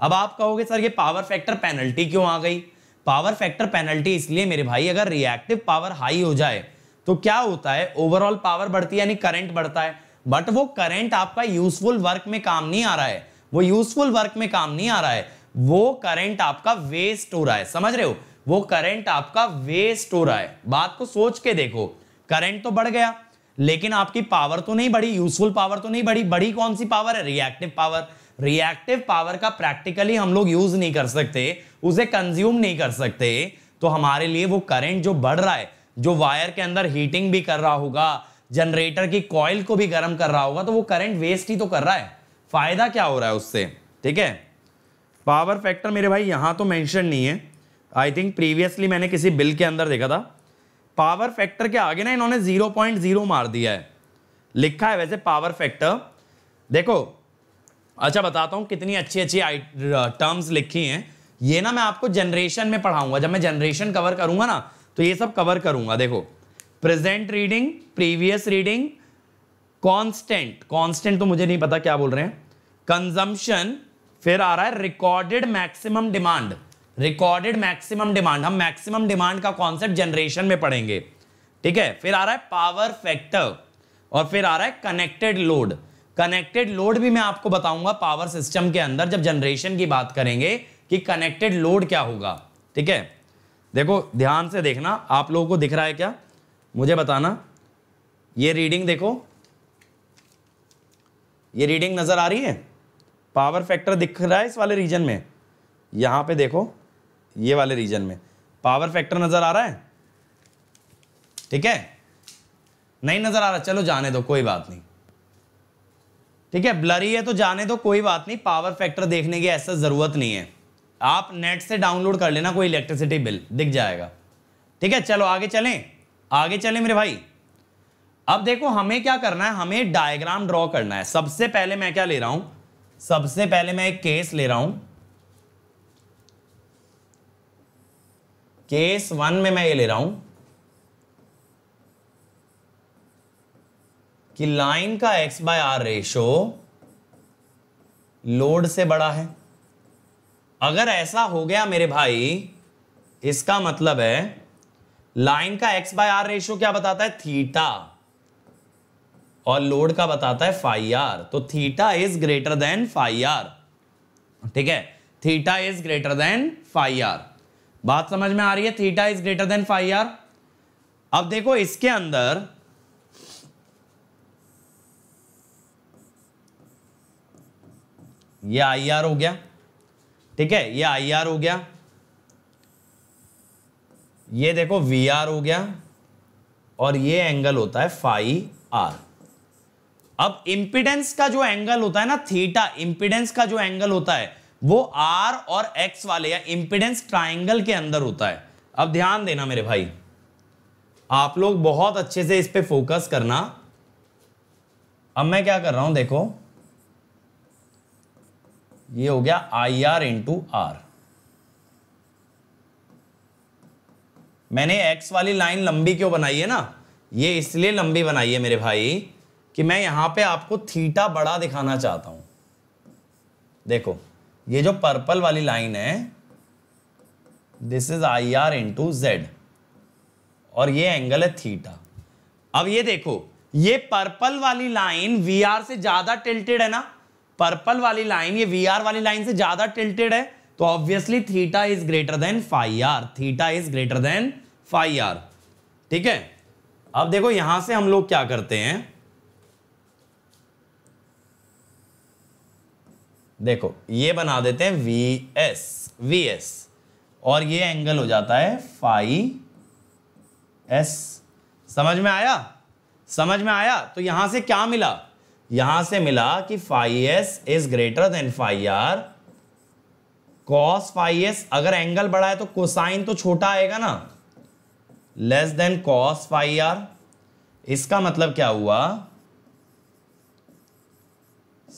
अब आप कहोगे सर ये पावर फैक्टर पेनल्टी क्यों आ गई पावर फैक्टर पेनल्टी इसलिए मेरे भाई अगर रिएक्टिव पावर हाई हो जाए तो क्या होता है ओवरऑल पावर बढ़ती है यानी करंट बढ़ता है बट वो करंट आपका यूजफुल वर्क में काम नहीं आ रहा है वो यूजफुल वर्क में काम नहीं आ रहा है वो करंट आपका वेस्ट हो रहा है समझ रहे हो वो करंट आपका वेस्ट हो रहा है बात को सोच के देखो करंट तो बढ़ गया लेकिन आपकी पावर तो नहीं बढ़ी यूजफुल पावर तो नहीं बढ़ी बड़ी कौन सी पावर है रिएक्टिव पावर रिएक्टिव पावर का प्रैक्टिकली हम लोग यूज नहीं कर सकते उसे कंज्यूम नहीं कर सकते तो हमारे लिए वो करंट जो बढ़ रहा है जो वायर के अंदर हीटिंग भी कर रहा होगा जनरेटर की कॉयल को भी गर्म कर रहा होगा तो वो करंट वेस्ट ही तो कर रहा है फायदा क्या हो रहा है उससे ठीक है पावर फैक्टर मेरे भाई यहां तो मैंशन नहीं है आई थिंक प्रीवियसली मैंने किसी बिल के अंदर देखा था पावर फैक्टर के आगे ना इन्होंने जीरो पॉइंट जीरो मार दिया है लिखा है वैसे पावर फैक्टर देखो अच्छा बताता हूँ कितनी अच्छी अच्छी टर्म्स लिखी हैं ये ना मैं आपको जनरेशन में पढ़ाऊंगा जब मैं जनरेशन कवर करूंगा ना तो ये सब कवर करूंगा देखो present reading previous reading constant constant तो मुझे नहीं पता क्या बोल रहे हैं कंजम्पन फिर आ रहा है recorded maximum demand recorded maximum demand हम मैक्सिमम डिमांड का कॉन्सेप्ट जनरेशन में पढ़ेंगे ठीक है फिर आ रहा है पावर फैक्टर और फिर आ रहा है कनेक्टेड लोड कनेक्टेड लोड भी मैं आपको बताऊंगा पावर सिस्टम के अंदर जब जनरेशन की बात करेंगे कि कनेक्टेड लोड क्या होगा ठीक है देखो ध्यान से देखना आप लोगों को दिख रहा है क्या मुझे बताना ये रीडिंग देखो ये रीडिंग नज़र आ रही है पावर फैक्टर दिख रहा है इस वाले रीजन में यहाँ पे देखो ये वाले रीजन में पावर फैक्टर नज़र आ रहा है ठीक है नहीं नज़र आ रहा चलो जाने दो कोई बात नहीं ठीक है ब्लरी है तो जाने दो कोई बात नहीं पावर फैक्टर देखने की ऐसा ज़रूरत नहीं है आप नेट से डाउनलोड कर लेना कोई इलेक्ट्रिसिटी बिल दिख जाएगा ठीक है चलो आगे चलें आगे चलें मेरे भाई अब देखो हमें क्या करना है हमें डायग्राम ड्रॉ करना है सबसे पहले मैं क्या ले रहा हूं सबसे पहले मैं एक केस ले रहा हूं केस वन में मैं ये ले रहा हूं कि लाइन का X by R ratio load से बड़ा है अगर ऐसा हो गया मेरे भाई इसका मतलब है लाइन का एक्स बाय आर रेशो क्या बताता है थीटा और लोड का बताता है फाइ आर तो theta is greater than phi R ठीक है theta is greater than phi R बात समझ में आ रही है theta is greater than phi R अब देखो इसके अंदर ये आई आर हो गया ठीक है ये आई आर हो गया ये देखो वी आर हो गया और ये एंगल होता है फाइव आर अब इंपिडेंस का जो एंगल होता है ना थीटा इंपिडेंस का जो एंगल होता है वो आर और एक्स वाले या इंपिडेंस ट्राइंगल के अंदर होता है अब ध्यान देना मेरे भाई आप लोग बहुत अच्छे से इस पर फोकस करना अब मैं क्या कर रहा हूं देखो ये हो गया आई आर इंटू आर मैंने एक्स वाली लाइन लंबी क्यों बनाई है ना ये इसलिए लंबी बनाई है मेरे भाई कि मैं यहां पे आपको थीटा बड़ा दिखाना चाहता हूं देखो ये जो पर्पल वाली लाइन है this is I R into Z और ये एंगल है थीटा अब ये देखो ये पर्पल वाली लाइन वी आर से ज्यादा टिल्टेड है ना पर्पल वाली लाइन ये वी आर वाली लाइन से ज्यादा टिल्टेड है तो obviously theta is greater than phi R theta is greater than phi R ठीक है अब देखो यहां से हम लोग क्या करते हैं देखो ये बना देते हैं वी एस वी एस और ये एंगल हो जाता है फाई एस समझ में आया समझ में आया तो यहां से क्या मिला यहां से मिला कि phi S is greater than phi R cos phi S अगर एंगल बड़ा है तो कोसाइन तो छोटा आएगा ना less than cos phi R इसका मतलब क्या हुआ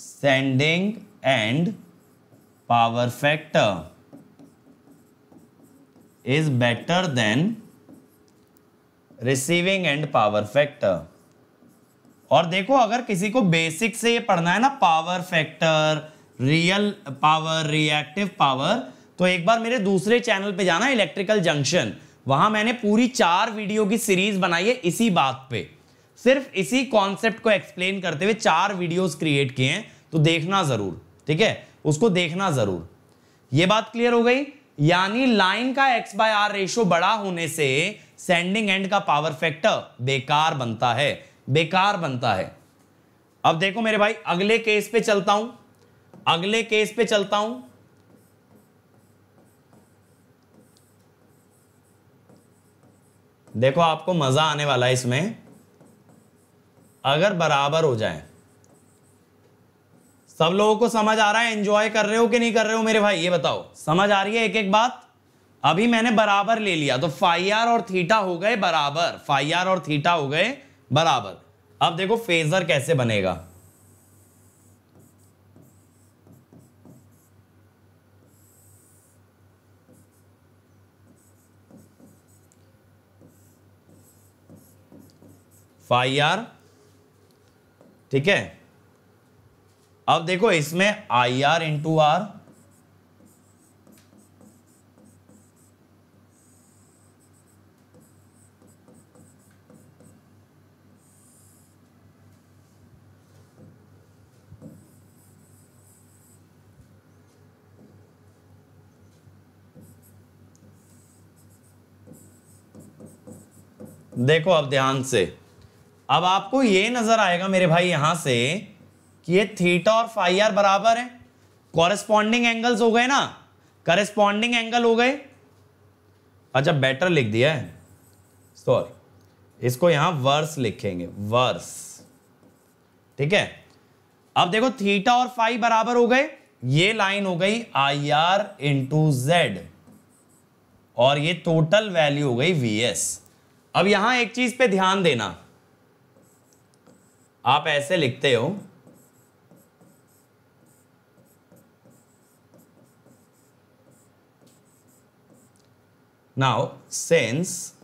sending end power factor is better than receiving end power factor और देखो अगर किसी को बेसिक से ये पढ़ना है ना power factor real power reactive power तो एक बार मेरे दूसरे चैनल पे जाना इलेक्ट्रिकल जंक्शन वहां मैंने पूरी चार वीडियो की सीरीज बनाई है इसी बात पे सिर्फ इसी कॉन्सेप्ट को एक्सप्लेन करते हुए चार वीडियोस क्रिएट किए हैं तो देखना जरूर ठीक है उसको देखना जरूर ये बात क्लियर हो गई यानी लाइन का एक्स बाय आर रेशो बड़ा होने से सेंडिंग एंड का पावर फैक्टर बेकार बनता है बेकार बनता है अब देखो मेरे भाई अगले केस पे चलता हूं अगले केस पे चलता हूं देखो आपको मजा आने वाला है इसमें अगर बराबर हो जाए सब लोगों को समझ आ रहा है एंजॉय कर रहे हो कि नहीं कर रहे हो मेरे भाई ये बताओ समझ आ रही है एक एक बात अभी मैंने बराबर ले लिया तो फाइ आर और थीटा हो गए बराबर फाइ आर और थीटा हो गए बराबर अब देखो फेजर कैसे बनेगा फाइआर आर ठीक है अब देखो इसमें आई आर इंटू आर देखो अब ध्यान से अब आपको यह नजर आएगा मेरे भाई यहां से कि ये थीटा और फाइव आर बराबर है कॉरेस्पॉन्डिंग एंगल्स हो गए ना करेस्पॉन्डिंग एंगल हो गए अच्छा बेटर लिख दिया है सॉरी इसको यहां वर्स लिखेंगे वर्स ठीक है अब देखो थीटा और फाइव बराबर हो गए ये लाइन हो गई आई आर इंटू जेड और ये टोटल वैल्यू हो गई वी एस अब यहां एक चीज पे ध्यान देना आप ऐसे लिखते हो Now, since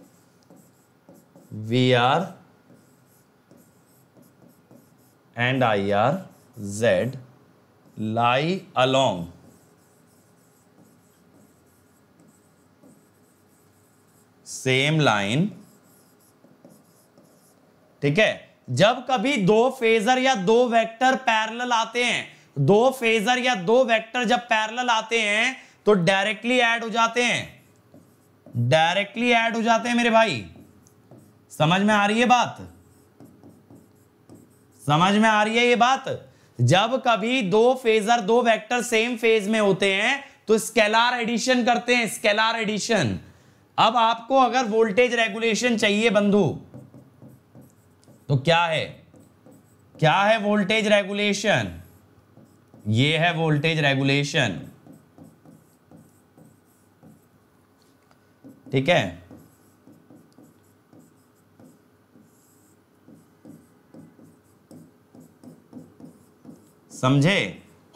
VR and IR Z lie along same line ठीक है जब कभी दो फेजर या दो वेक्टर पैरेलल आते हैं दो फेजर या दो वेक्टर जब पैरेलल आते हैं तो डायरेक्टली ऐड हो जाते हैं डायरेक्टली ऐड हो जाते हैं मेरे भाई समझ में आ रही है बात समझ में आ रही है ये बात जब कभी दो फेजर दो वेक्टर सेम फेज में होते हैं तो स्केलार एडिशन करते हैं स्केलार एडिशन अब आपको अगर वोल्टेज रेगुलेशन चाहिए बंधु तो क्या है क्या है वोल्टेज रेगुलेशन ये है वोल्टेज रेगुलेशन ठीक है समझे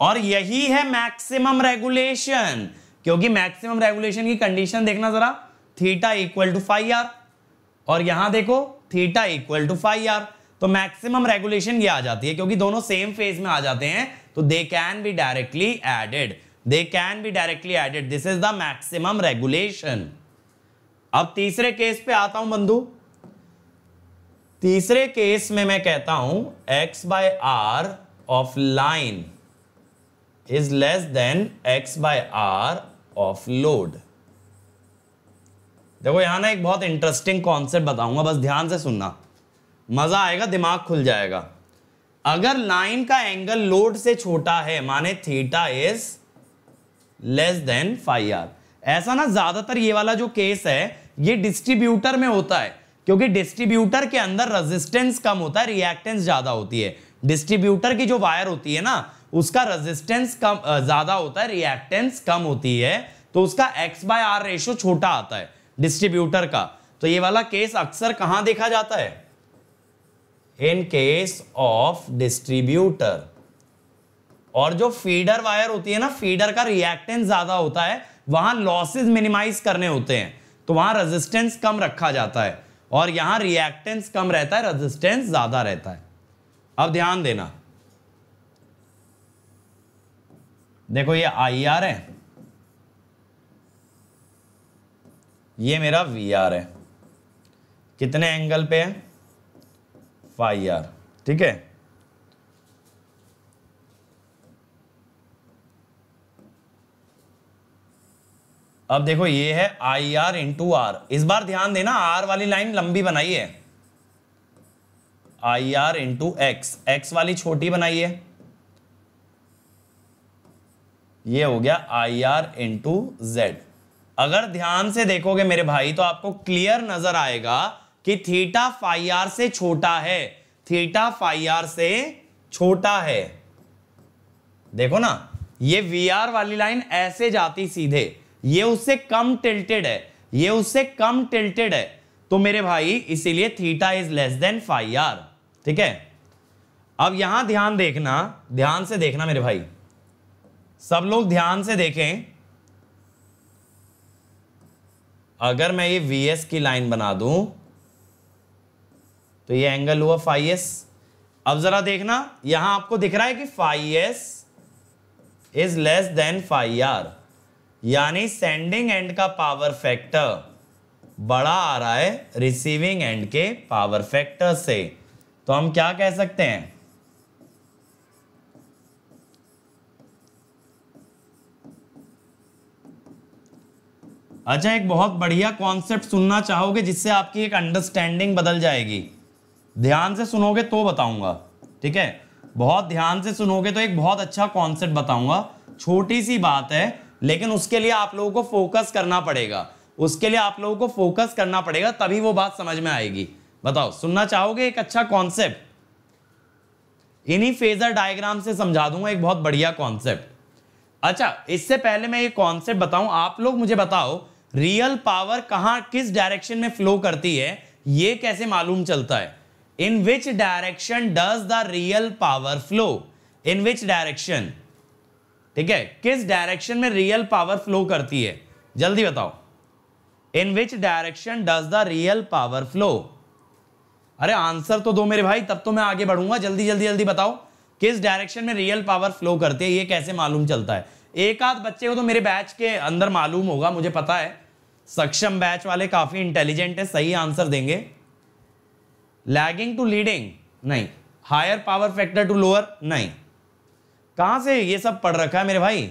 और यही है मैक्सिमम रेगुलेशन क्योंकि मैक्सिमम रेगुलेशन की कंडीशन देखना जरा theta equal to phi R और यहां देखो theta equal to phi R तो मैक्सिमम रेगुलेशन ये आ जाती है क्योंकि दोनों सेम फेज में आ जाते हैं तो they can be directly added they can be directly added this is the maximum regulation अब तीसरे केस पे आता हूं बंधु तीसरे केस में मैं कहता हूं x by R of line is less than x by R of load देखो यहां ना एक बहुत इंटरेस्टिंग कॉन्सेप्ट बताऊंगा बस ध्यान से सुनना मजा आएगा दिमाग खुल जाएगा अगर लाइन का एंगल लोड से छोटा है माने theta is less than phi R ऐसा ना ज्यादातर ये वाला जो केस है ये डिस्ट्रीब्यूटर में होता है क्योंकि डिस्ट्रीब्यूटर के अंदर रेजिस्टेंस कम होता है रिएक्टेंस ज्यादा होती है डिस्ट्रीब्यूटर की जो वायर होती है ना उसका रेजिस्टेंस कम ज्यादा होता है रिएक्टेंस कम होती है तो उसका एक्स बाय आर रेशो छोटा आता है डिस्ट्रीब्यूटर का तो ये वाला केस अक्सर कहां देखा जाता है इन केस ऑफ डिस्ट्रीब्यूटर और जो फीडर वायर होती है ना फीडर का रिएक्टेंस ज्यादा होता है वहां लॉसेज मिनिमाइज करने होते हैं तो वहां रेजिस्टेंस कम रखा जाता है और यहां रिएक्टेंस कम रहता है रेजिस्टेंस ज़्यादा रहता है अब ध्यान देना देखो ये आई आर है ये मेरा वी आर है कितने एंगल पे है फाइव आर ठीक है अब देखो ये है आई आर इंटू आर इस बार ध्यान देना आर वाली लाइन लंबी बनाई है I R into X X वाली छोटी बनाई है ये हो गया आई आर इंटू जेड अगर ध्यान से देखोगे मेरे भाई तो आपको क्लियर नजर आएगा कि थीटा फाइव आर से छोटा है थीटा फाइव आर से छोटा है देखो ना ये वी आर वाली लाइन ऐसे जाती सीधे ये उससे कम टिल्टेड है ये उससे कम टिल्टेड है तो मेरे भाई इसीलिए theta is less than phi R ठीक है अब यहां ध्यान देखना ध्यान से देखना मेरे भाई सब लोग ध्यान से देखें अगर मैं ये वी एस की लाइन बना दूं तो ये एंगल हुआ फाइव एस अब जरा देखना यहां आपको दिख रहा है कि phi S is less than phi R यानी सेंडिंग एंड का पावर फैक्टर बड़ा आ रहा है रिसीविंग एंड के पावर फैक्टर से तो हम क्या कह सकते हैं अच्छा एक बहुत बढ़िया कॉन्सेप्ट सुनना चाहोगे जिससे आपकी एक अंडरस्टैंडिंग बदल जाएगी ध्यान से सुनोगे तो बताऊंगा ठीक है बहुत ध्यान से सुनोगे तो एक बहुत अच्छा कॉन्सेप्ट बताऊंगा छोटी सी बात है लेकिन उसके लिए आप लोगों को फोकस करना पड़ेगा उसके लिए आप लोगों को फोकस करना पड़ेगा तभी वो बात समझ में आएगी बताओ सुनना चाहोगे एक अच्छा कॉन्सेप्ट इन्हीं फेजर डायग्राम से समझा दूंगा एक बहुत बढ़िया कॉन्सेप्ट अच्छा इससे पहले मैं ये कॉन्सेप्ट बताऊं आप लोग मुझे बताओ रियल पावर कहाँ किस डायरेक्शन में फ्लो करती है ये कैसे मालूम चलता है in which direction does the real power flow in which direction ठीक है किस डायरेक्शन में रियल पावर फ्लो करती है जल्दी बताओ in which direction does the real power flow अरे आंसर तो दो मेरे भाई तब तो मैं आगे बढ़ूंगा जल्दी जल्दी जल्दी बताओ किस डायरेक्शन में रियल पावर फ्लो करती है ये कैसे मालूम चलता है एक आध बच्चे को तो मेरे बैच के अंदर मालूम होगा मुझे पता है सक्षम बैच वाले काफी इंटेलिजेंट है सही आंसर देंगे लैगिंग टू लीडिंग नहीं higher power factor to lower नहीं कहाँ से ये सब पढ़ रखा है मेरे भाई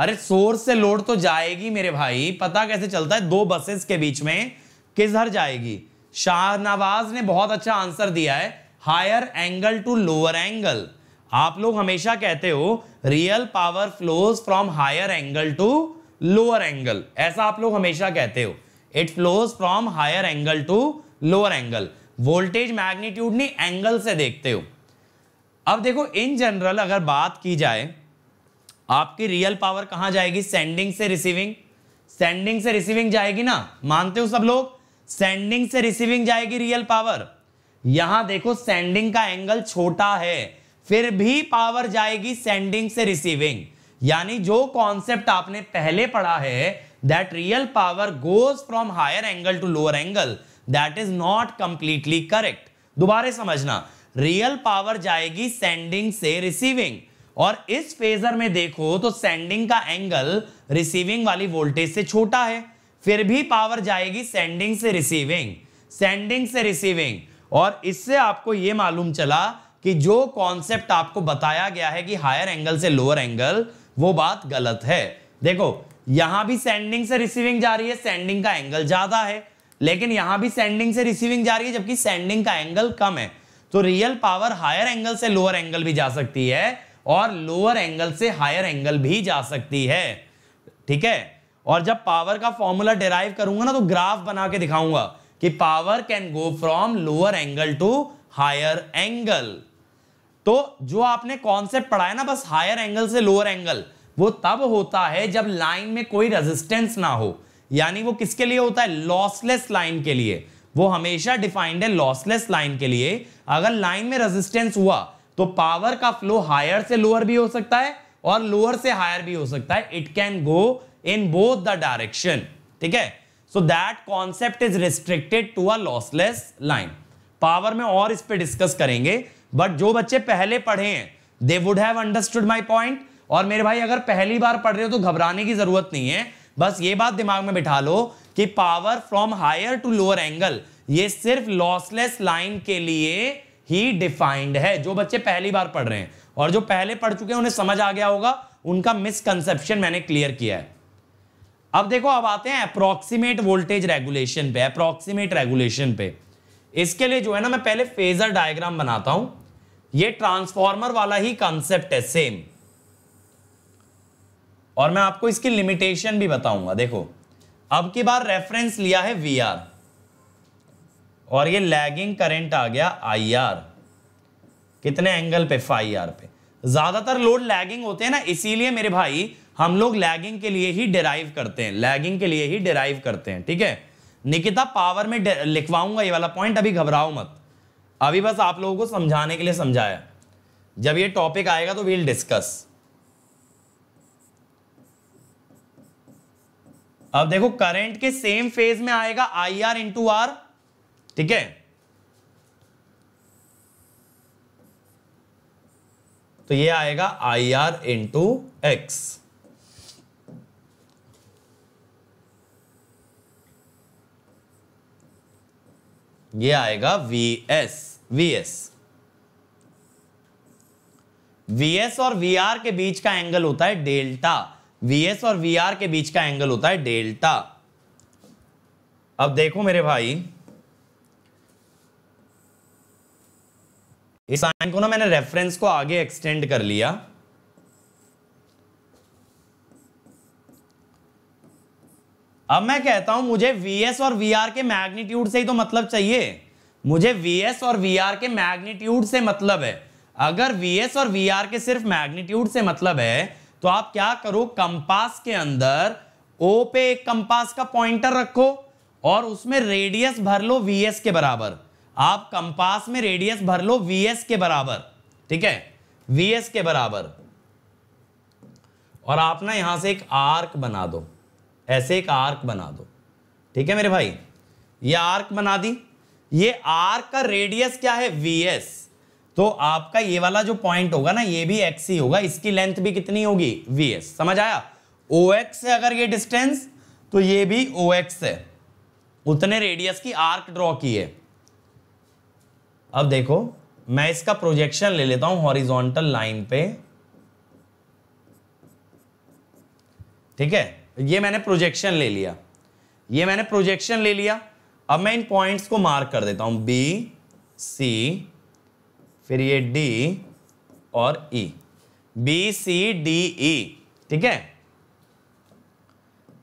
अरे सोर्स से लोड तो जाएगी मेरे भाई पता कैसे चलता है दो बसेस के बीच में किधर जाएगी शाहनवाज ने बहुत अच्छा आंसर दिया है higher angle to lower angle आप लोग हमेशा कहते हो real power flows from higher angle to lower angle ऐसा आप लोग हमेशा कहते हो it flows from higher angle to lower angle voltage magnitude नहीं एंगल से देखते हो अब देखो इन जनरल अगर बात की जाए आपकी रियल पावर कहां जाएगी सेंडिंग से रिसीविंग सेंडिंग से रिसीविंग जाएगी ना मानते हो सब लोग सेंडिंग से रिसीविंग जाएगी रियल पावर यहां देखो सेंडिंग का एंगल छोटा है फिर भी पावर जाएगी सेंडिंग से रिसीविंग यानी जो कॉन्सेप्ट आपने पहले पढ़ा है that real power goes from higher angle to lower angle that is not completely correct दोबारा समझना रियल पावर जाएगी सेंडिंग से रिसीविंग और इस फेजर में देखो तो सेंडिंग का एंगल रिसीविंग वाली वोल्टेज से छोटा है फिर भी पावर जाएगी सेंडिंग से रिसीविंग सेंडिंग से रिसीविंग और इससे आपको ये मालूम चला कि जो कॉन्सेप्ट आपको बताया गया है कि हायर एंगल से लोअर एंगल वो बात गलत है देखो यहां भी सेंडिंग से रिसीविंग जा रही है सेंडिंग का एंगल ज्यादा है लेकिन यहां भी सेंडिंग से रिसीविंग जा रही है जबकि सेंडिंग का एंगल कम है तो रियल पावर हायर एंगल से लोअर एंगल भी जा सकती है और लोअर एंगल से हायर एंगल भी जा सकती है ठीक है और जब पावर का फॉर्मूला डिराइव करूंगा ना तो ग्राफ बना के दिखाऊंगा कि power can go from lower angle to higher angle तो जो आपने कॉन्सेप्ट पढ़ाया ना बस हायर एंगल से लोअर एंगल वो तब होता है जब लाइन में कोई रेजिस्टेंस ना हो यानी वो किसके लिए होता है लॉसलेस लाइन के लिए वो हमेशा डिफाइंड है लॉसलेस लाइन के लिए अगर लाइन में रेजिस्टेंस हुआ तो पावर का फ्लो हायर से लोअर भी हो सकता है और लोअर से हायर भी हो सकता है it can go in both the direction ठीक है so that concept is restricted to a lossless line power में और इस पर डिस्कस करेंगे बट जो बच्चे पहले पढ़े हैं they would have understood my point और मेरे भाई अगर पहली बार पढ़ रहे हो तो घबराने की जरूरत नहीं है बस ये बात दिमाग में बिठा लो कि power from higher to lower angle ये सिर्फ लॉसलेस लाइन के लिए ही डिफाइंड है जो बच्चे पहली बार पढ़ रहे हैं और जो पहले पढ़ चुके हैं उन्हें समझ आ गया होगा उनका मिसकंसेप्शन मैंने क्लियर किया है अब देखो अब आते हैं अप्रोक्सीमेट वोल्टेज रेगुलेशन पे अप्रोक्सीमेट रेगुलेशन पे इसके लिए जो है ना मैं पहले फेजर डायग्राम बनाता हूं ये ट्रांसफॉर्मर वाला ही कॉन्सेप्ट है सेम और मैं आपको इसकी लिमिटेशन भी बताऊंगा देखो अब की बार रेफरेंस लिया है वी आर और ये लैगिंग करंट आ गया आई आर कितने एंगल पे फाइव आर पे ज्यादातर लोड लैगिंग होते हैं ना इसीलिए मेरे भाई हम लोग लैगिंग के लिए ही डिराइव करते हैं लैगिंग के लिए ही डिराइव करते हैं ठीक है निकिता पावर में लिखवाऊंगा ये वाला पॉइंट अभी घबराओ मत अभी बस आप लोगों को समझाने के लिए समझाया जब ये टॉपिक आएगा तो वील डिस्कस अब देखो करंट के सेम फेज में आएगा आई आर इंटू आर ठीक है तो ये आएगा आई आर इंटू एक्स ये आएगा V S V S V S और वी आर के बीच का एंगल होता है डेल्टा वीएस और वीआर के बीच का एंगल होता है डेल्टा अब देखो मेरे भाई इस साइन को ना मैंने रेफरेंस को आगे एक्सटेंड कर लिया अब मैं कहता हूं मुझे वीएस और वीआर के मैग्नीट्यूड से ही तो मतलब चाहिए मुझे वीएस और वीआर के मैग्नीट्यूड से मतलब है अगर वीएस और वीआर के सिर्फ मैग्नीट्यूड से मतलब है तो आप क्या करो कंपास के अंदर ओ पे एक कंपास का पॉइंटर रखो और उसमें रेडियस भर लो वी एस के बराबर आप कंपास में रेडियस भर लो वी एस के बराबर ठीक है वी एस के बराबर और आप ना यहां से एक आर्क बना दो ऐसे एक आर्क बना दो ठीक है मेरे भाई ये आर्क बना दी ये आर्क का रेडियस क्या है वीएस तो आपका ये वाला जो पॉइंट होगा ना ये भी एक्स ही होगा इसकी लेंथ भी कितनी होगी वी एस समझ आया ओ एक्स है अगर ये डिस्टेंस तो ये भी ओ एक्स है उतने रेडियस की आर्क ड्रॉ की है अब देखो मैं इसका प्रोजेक्शन ले लेता हूं हॉरिजॉन्टल लाइन पे ठीक है ये मैंने प्रोजेक्शन ले लिया ये मैंने प्रोजेक्शन ले लिया अब मैं इन पॉइंट्स को मार्क कर देता हूं बी सी फिर ये डी और E B C D E ठीक है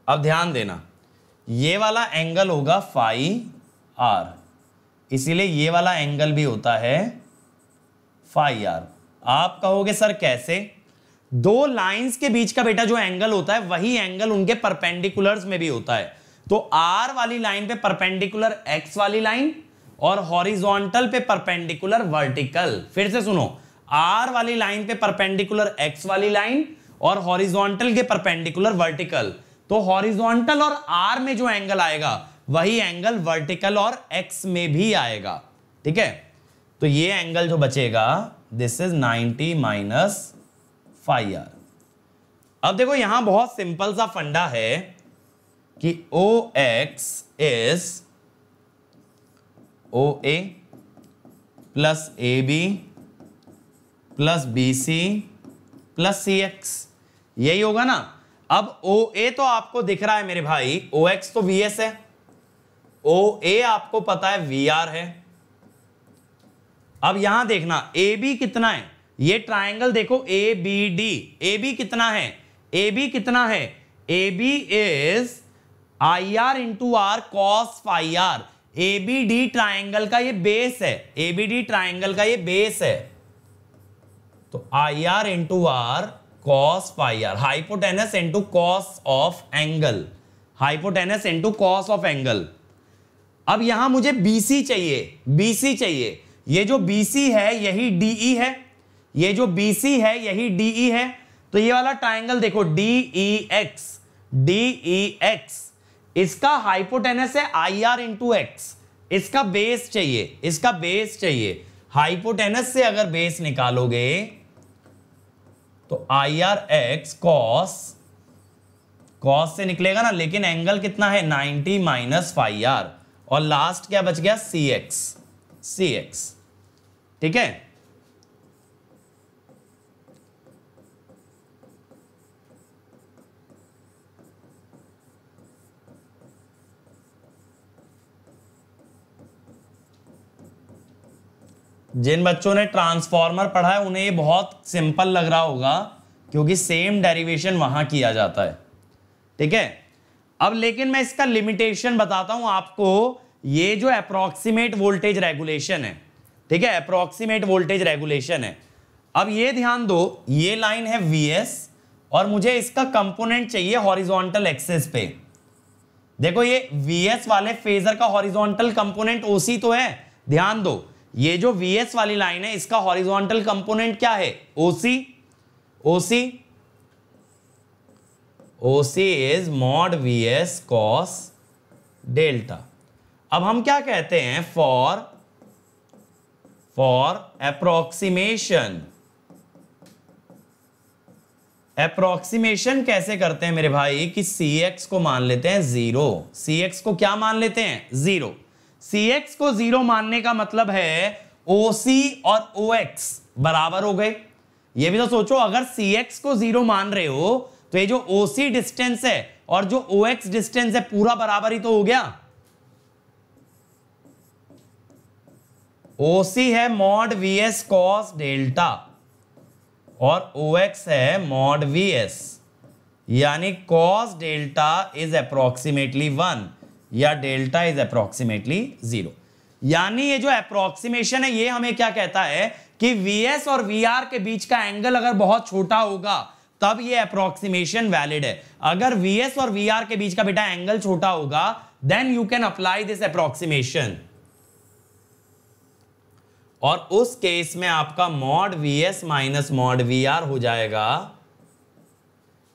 अब ध्यान देना ये वाला एंगल होगा फाइ आर इसीलिए ये वाला एंगल भी होता है फाइ आर आप कहोगे सर कैसे दो लाइंस के बीच का बेटा जो एंगल होता है वही एंगल उनके परपेंडिकुलर्स में भी होता है तो आर वाली लाइन पे परपेंडिकुलर एक्स वाली लाइन और हॉरिजॉन्टल पे परपेंडिकुलर वर्टिकल फिर से सुनो आर वाली लाइन पे परपेंडिकुलर एक्स वाली लाइन और हॉरिजॉन्टल के परपेंडिकुलर वर्टिकल तो हॉरिजॉन्टल और आर में जो एंगल आएगा वही एंगल वर्टिकल और एक्स में भी आएगा ठीक है तो ये एंगल जो बचेगा this is 90 minus phi R अब देखो यहां बहुत सिंपल सा फंडा है कि O X is O A plus A B plus B C plus C X यही होगा ना अब ओ ए तो आपको दिख रहा है मेरे भाई ओ एक्स तो वी एस है ओ ए आपको पता है वी आर है अब यहां देखना ए बी कितना है ये ट्राइंगल देखो A B D A B कितना है ए बी कितना है A B is I R into R cos phi R A B D triangle का ये बेस है ए बी डी ट्राइंगल का ये बेस है तो I R into R cos phi R hypotenuse into cos of angle hypotenuse into cos of angle अब यहां मुझे बीसी चाहिए बीसी चाहिए ये जो बीसी है यही डीई e है ये जो बीसी है यही डीई e है तो ये वाला ट्राइंगल देखो D E X D E X इसका हाइपोटेनस है आई आर इंटू एक्स इसका बेस चाहिए इसका बेस चाहिए हाइपोटेनस से अगर बेस निकालोगे तो I R X cos cos से निकलेगा ना लेकिन एंगल कितना है 90 माइनस फाइव आर और लास्ट क्या बच गया सी एक्स सी एक्स ठीक है जिन बच्चों ने ट्रांसफॉर्मर पढ़ा है उन्हें ये बहुत सिंपल लग रहा होगा क्योंकि सेम डेरिवेशन वहां किया जाता है ठीक है अब लेकिन मैं इसका लिमिटेशन बताता हूं आपको ये जो अप्रोक्सीमेट वोल्टेज रेगुलेशन है ठीक है अप्रोक्सीमेट वोल्टेज रेगुलेशन है अब ये ध्यान दो ये लाइन है वी और मुझे इसका कंपोनेंट चाहिए हॉरिजॉन्टल एक्सेस पे देखो ये वी वाले फेजर का हॉरिजॉन्टल कंपोनेंट ओसी तो है ध्यान दो ये जो एस वाली लाइन है इसका हॉरिजॉन्टल कंपोनेंट क्या है O C O C is mod S cos delta अब हम क्या कहते हैं फॉर फॉर अप्रोक्सीमेशन अप्रोक्सीमेशन कैसे करते हैं मेरे भाई कि सी एक्स को मान लेते हैं जीरो सी एक्स को क्या मान लेते हैं जीरो एक्स को जीरो मानने का मतलब है ओ सी और ओ एक्स बराबर हो गए ये भी तो सोचो अगर सी एक्स को जीरो मान रहे हो तो ये जो ओ सी डिस्टेंस है और जो ओ एक्स डिस्टेंस है पूरा बराबर ही तो हो गया ओ सी है mod V S cos delta और ओ एक्स है मॉड वी एस यानी cos delta is approximately one या डेल्टा इज अप्रोक्सीमेटली जीरो यानी ये जो अप्रोक्सीमेशन है ये हमें क्या कहता है कि एस और आर के बीच का एंगल अगर बहुत छोटा होगा तब ये अप्रोक्सीमेशन वैलिड है अगर एस और आर के बीच का बेटा एंगल छोटा होगा then you can apply this approximation और उस केस में आपका mod V S minus mod R हो जाएगा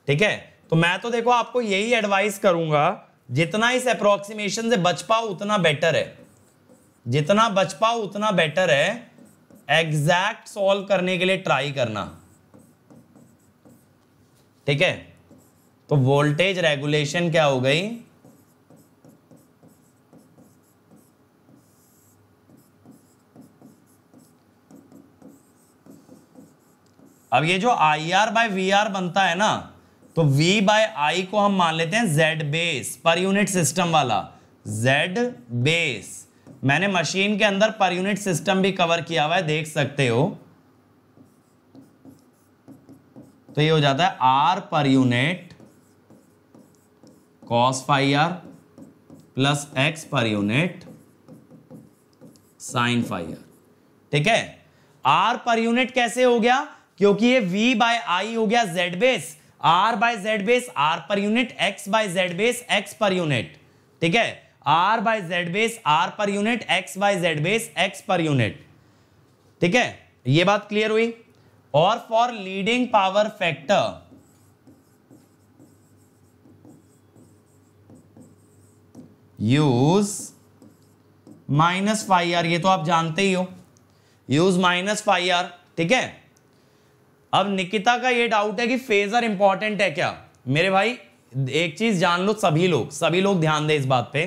ठीक है तो मैं तो देखो आपको यही एडवाइस करूंगा जितना इस अप्रोक्सीमेशन से बच पाओ उतना बेटर है जितना बच पाओ उतना बेटर है एग्जैक्ट सॉल्व करने के लिए ट्राई करना ठीक है तो वोल्टेज रेगुलेशन क्या हो गई अब ये जो I R by V R बनता है ना तो v बाय आई को हम मान लेते हैं z base per unit system वाला z बेस मैंने मशीन के अंदर पर यूनिट सिस्टम भी कवर किया हुआ है देख सकते हो तो ये हो जाता है r per unit cos phi R plus X per unit sine phi R ठीक है आर पर यूनिट कैसे हो गया क्योंकि ये v बाय आई हो गया z base R by Z base R per unit X by Z base X per unit ठीक है R by Z base R per unit X by Z base X per unit ठीक है ये बात क्लियर हुई और for leading power factor use minus phi R ये तो आप जानते ही हो यूज माइनस फाइव आर ठीक है अब निकिता का ये डाउट है कि फेजर इंपॉर्टेंट है क्या मेरे भाई एक चीज जान लो सभी लोग सभी लोग ध्यान दें इस बात पे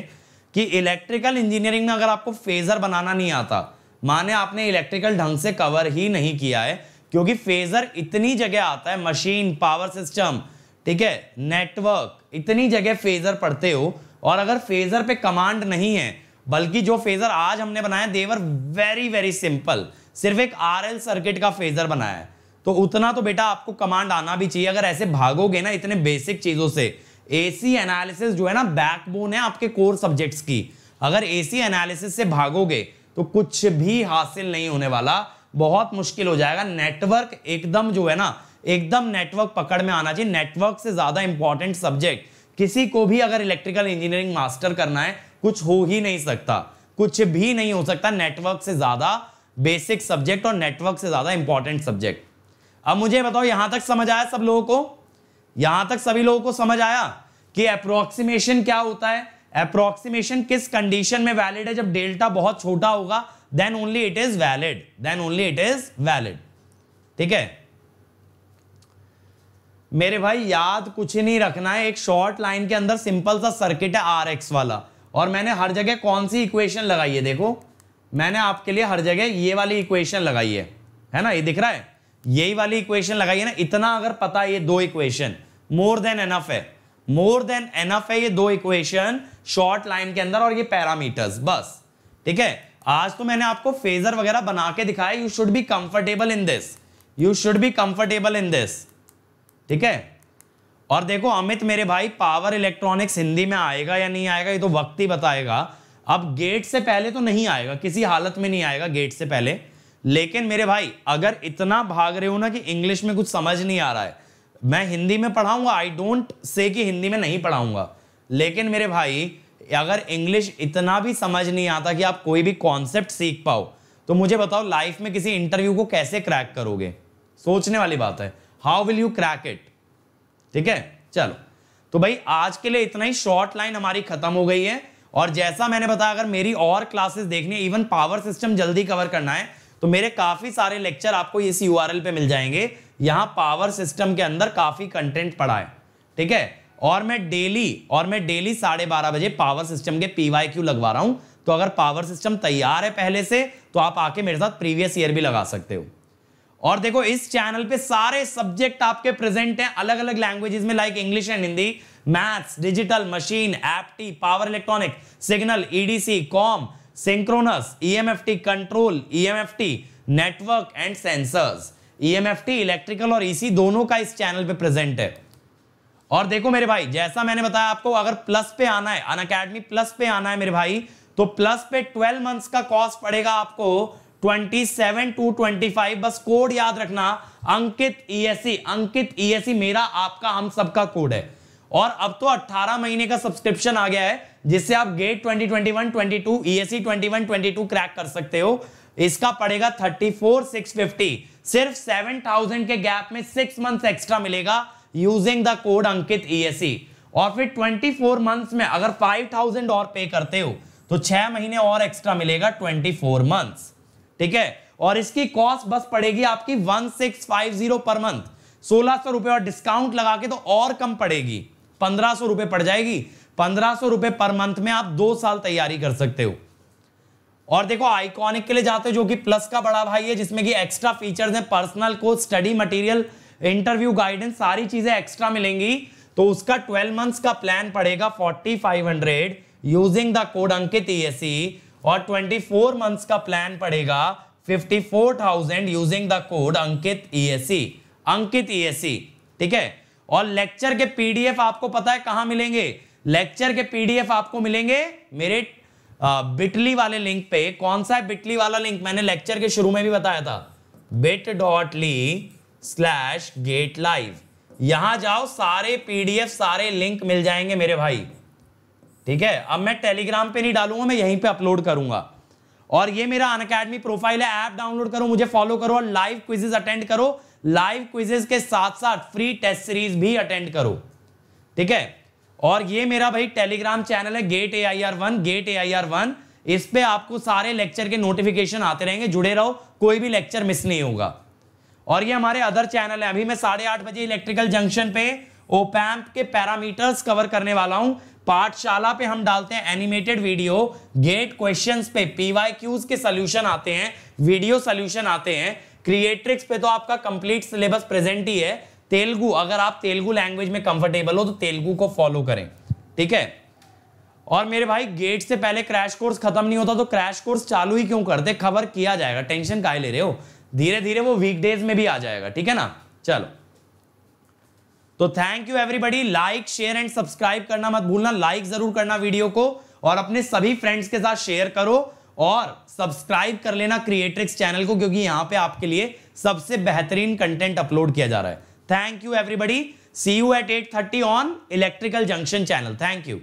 कि इलेक्ट्रिकल इंजीनियरिंग में अगर आपको फेजर बनाना नहीं आता माने आपने इलेक्ट्रिकल ढंग से कवर ही नहीं किया है क्योंकि फेजर इतनी जगह आता है मशीन पावर सिस्टम ठीक है नेटवर्क इतनी जगह फेजर पढ़ते हो और अगर फेजर पे कमांड नहीं है बल्कि जो फेजर आज हमने बनाया देवर वेरी वेरी सिंपल सिर्फ एक आर सर्किट का फेजर बनाया है तो उतना तो बेटा आपको कमांड आना भी चाहिए अगर ऐसे भागोगे ना इतने बेसिक चीजों से एसी एनालिसिस जो है ना बैकबोन है आपके कोर सब्जेक्ट्स की अगर एसी एनालिसिस से भागोगे तो कुछ भी हासिल नहीं होने वाला बहुत मुश्किल हो जाएगा नेटवर्क एकदम जो है ना एकदम नेटवर्क पकड़ में आना चाहिए नेटवर्क से ज्यादा इंपॉर्टेंट सब्जेक्ट किसी को भी अगर इलेक्ट्रिकल इंजीनियरिंग मास्टर करना है कुछ हो ही नहीं सकता कुछ भी नहीं हो सकता नेटवर्क से ज्यादा बेसिक सब्जेक्ट और नेटवर्क से ज्यादा इंपॉर्टेंट सब्जेक्ट अब मुझे बताओ यहां तक समझ आया सब लोगों को यहां तक सभी लोगों को समझ आया कि अप्रोक्सीमेशन क्या होता है अप्रोक्सीमेशन किस कंडीशन में वैलिड है जब डेल्टा बहुत छोटा होगा then only it is valid then only it is valid ठीक है मेरे भाई याद कुछ नहीं रखना है एक शॉर्ट लाइन के अंदर सिंपल सा सर्किट है आर एक्स वाला और मैंने हर जगह कौन सी इक्वेशन लगाई है देखो मैंने आपके लिए हर जगह ये वाली इक्वेशन लगाई है है ना ये दिख रहा है यही वाली इक्वेशन लगाइए ना इतना अगर पता ये दो इक्वेशन मोर देन एनफ है मोर देन एनफ है ये दो इक्वेशन शॉर्ट लाइन के अंदर और ये पैरामीटर्स बस ठीक है आज तो मैंने आपको फेजर वगैरह बना के दिखाया you should be comfortable in this you should be comfortable in this ठीक है और देखो अमित मेरे भाई पावर इलेक्ट्रॉनिक्स हिंदी में आएगा या नहीं आएगा ये तो वक्त ही बताएगा अब गेट से पहले तो नहीं आएगा किसी हालत में नहीं आएगा गेट से पहले लेकिन मेरे भाई अगर इतना भाग रहे हो ना कि इंग्लिश में कुछ समझ नहीं आ रहा है मैं हिंदी में पढ़ाऊंगा आई डोंट से कि हिंदी में नहीं पढ़ाऊंगा लेकिन मेरे भाई अगर इंग्लिश इतना भी समझ नहीं आता कि आप कोई भी कॉन्सेप्ट सीख पाओ तो मुझे बताओ लाइफ में किसी इंटरव्यू को कैसे क्रैक करोगे सोचने वाली बात है how will you crack it ठीक है चलो तो भाई आज के लिए इतना ही शॉर्ट लाइन हमारी खत्म हो गई है और जैसा मैंने बताया अगर मेरी और क्लासेस देखनी है इवन पावर सिस्टम जल्दी कवर करना है तो मेरे काफ़ी सारे लेक्चर आपको इस यू आर एल पे मिल जाएंगे यहाँ पावर सिस्टम के अंदर काफ़ी कंटेंट पड़ा है ठीक है और मैं डेली और मैं डेली साढ़े बारह बजे पावर सिस्टम के पी क्यू लगवा रहा हूं तो अगर पावर सिस्टम तैयार है पहले से तो आप आके मेरे साथ प्रीवियस ईयर भी लगा सकते हो और देखो इस चैनल पे सारे सब्जेक्ट आपके प्रेजेंट हैं अलग अलग लैंग्वेजेस में like English and Hindi maths digital machine apti power electronic signal EDC comm synchronous EMFT control EMFT network and sensors EMFT electrical और इसी e दोनों का इस चैनल पे प्रेजेंट है और देखो मेरे भाई जैसा मैंने बताया आपको अगर प्लस पे आना है अन अकेडमी प्लस पे आना है मेरे भाई तो प्लस पे 12 मंथ्स का कॉस्ट पड़ेगा आपको 27 टू 25 बस कोड याद रखना Ankit ESC e Ankit ESC e मेरा आपका हम सबका कोड है और अब तो 18 महीने का सब्सक्रिप्शन आ गया है जिससे आप गेट 2021 22 ईएससी 21 22 क्रैक कर सकते हो इसका पड़ेगा 34650 सिर्फ 7000 के गैप में सिक्स मंथ्स एक्स्ट्रा मिलेगा using the code Ankit ESC e और फिर 24 मंथ्स में अगर 5000 और पे करते हो तो छह महीने और एक्स्ट्रा मिलेगा 24 मंथ्स ठीक है और इसकी कॉस्ट बस पड़ेगी आपकी 1650 पर मंथ सोलह सौ रुपए और डिस्काउंट लगा के तो और कम पड़ेगी पंद्रह सौ रुपए पड़ जाएगी पंद्रह सौ रुपए पर मंथ में आप दो साल तैयारी कर सकते हो और देखो आइकॉनिक के लिए जाते हो जो कि प्लस का बड़ा भाई है जिसमें कि एक्स्ट्रा फीचर्स हैं पर्सनल को स्टडी मटेरियल इंटरव्यू गाइडेंस सारी चीजें एक्स्ट्रा मिलेंगी तो उसका ट्वेल्व मंथ्स का प्लान पड़ेगा forty five hundred using the code Ankit ESC e e और फोर मंथ्स का प्लान पड़ेगा fifty four thousand using the code Ankit C e Ankit ESC ठीक है और लेक्चर के पीडीएफ आपको पता है कहां मिलेंगे लेक्चर के पीडीएफ आपको मिलेंगे मेरे बिटली वाले लिंक पे कौन सा है बिटली वाला लिंक मैंने लेक्चर के शुरू में भी बताया था bit dot ly slash GATE live यहां जाओ सारे पीडीएफ सारे लिंक मिल जाएंगे मेरे भाई ठीक है अब मैं टेलीग्राम पे नहीं डालूंगा मैं यहीं पे अपलोड करूंगा और ये मेरा अन प्रोफाइल है ऐप डाउनलोड करो मुझे फॉलो करो और लाइव क्विजेज अटेंड करो लाइव क्विजेस के साथ साथ फ्री टेस्ट सीरीज भी अटेंड करो ठीक है और ये मेरा भाई टेलीग्राम चैनल है GATE A I R one GATE A I R one इस पर आपको सारे लेक्चर के नोटिफिकेशन आते रहेंगे जुड़े रहो कोई भी लेक्चर मिस नहीं होगा और ये हमारे अदर चैनल है अभी मैं साढ़े आठ बजे इलेक्ट्रिकल जंक्शन पे ओपैम्प के पैरामीटर्स कवर करने वाला हूं पाठशाला पे हम डालते हैं एनिमेटेड वीडियो गेट क्वेश्चंस पे पीवाई क्यूज के सोल्यूशन आते हैं वीडियो सोल्यूशन आते हैं क्रिएट्रिक्स पे तो आपका कंप्लीट सिलेबस प्रेजेंट ही है तेलुगु अगर आप तेलुगु लैंग्वेज में कंफर्टेबल हो तो तेलुगु को फॉलो करें ठीक है और मेरे भाई गेट से पहले क्रैश कोर्स खत्म नहीं होता तो क्रैश कोर्स चालू ही क्यों करते खबर किया जाएगा टेंशन काहे ले रहे हो धीरे धीरे वो वीकडेज में भी आ जाएगा ठीक है ना चलो तो thank you everybody like share and subscribe करना मत भूलना लाइक जरूर करना वीडियो को और अपने सभी फ्रेंड्स के साथ शेयर करो और सब्सक्राइब कर लेना क्रिएट्रिक्स चैनल को क्योंकि यहां पे आपके लिए सबसे बेहतरीन कंटेंट अपलोड किया जा रहा है thank you everybody see you at eight thirty on electrical junction channel thank you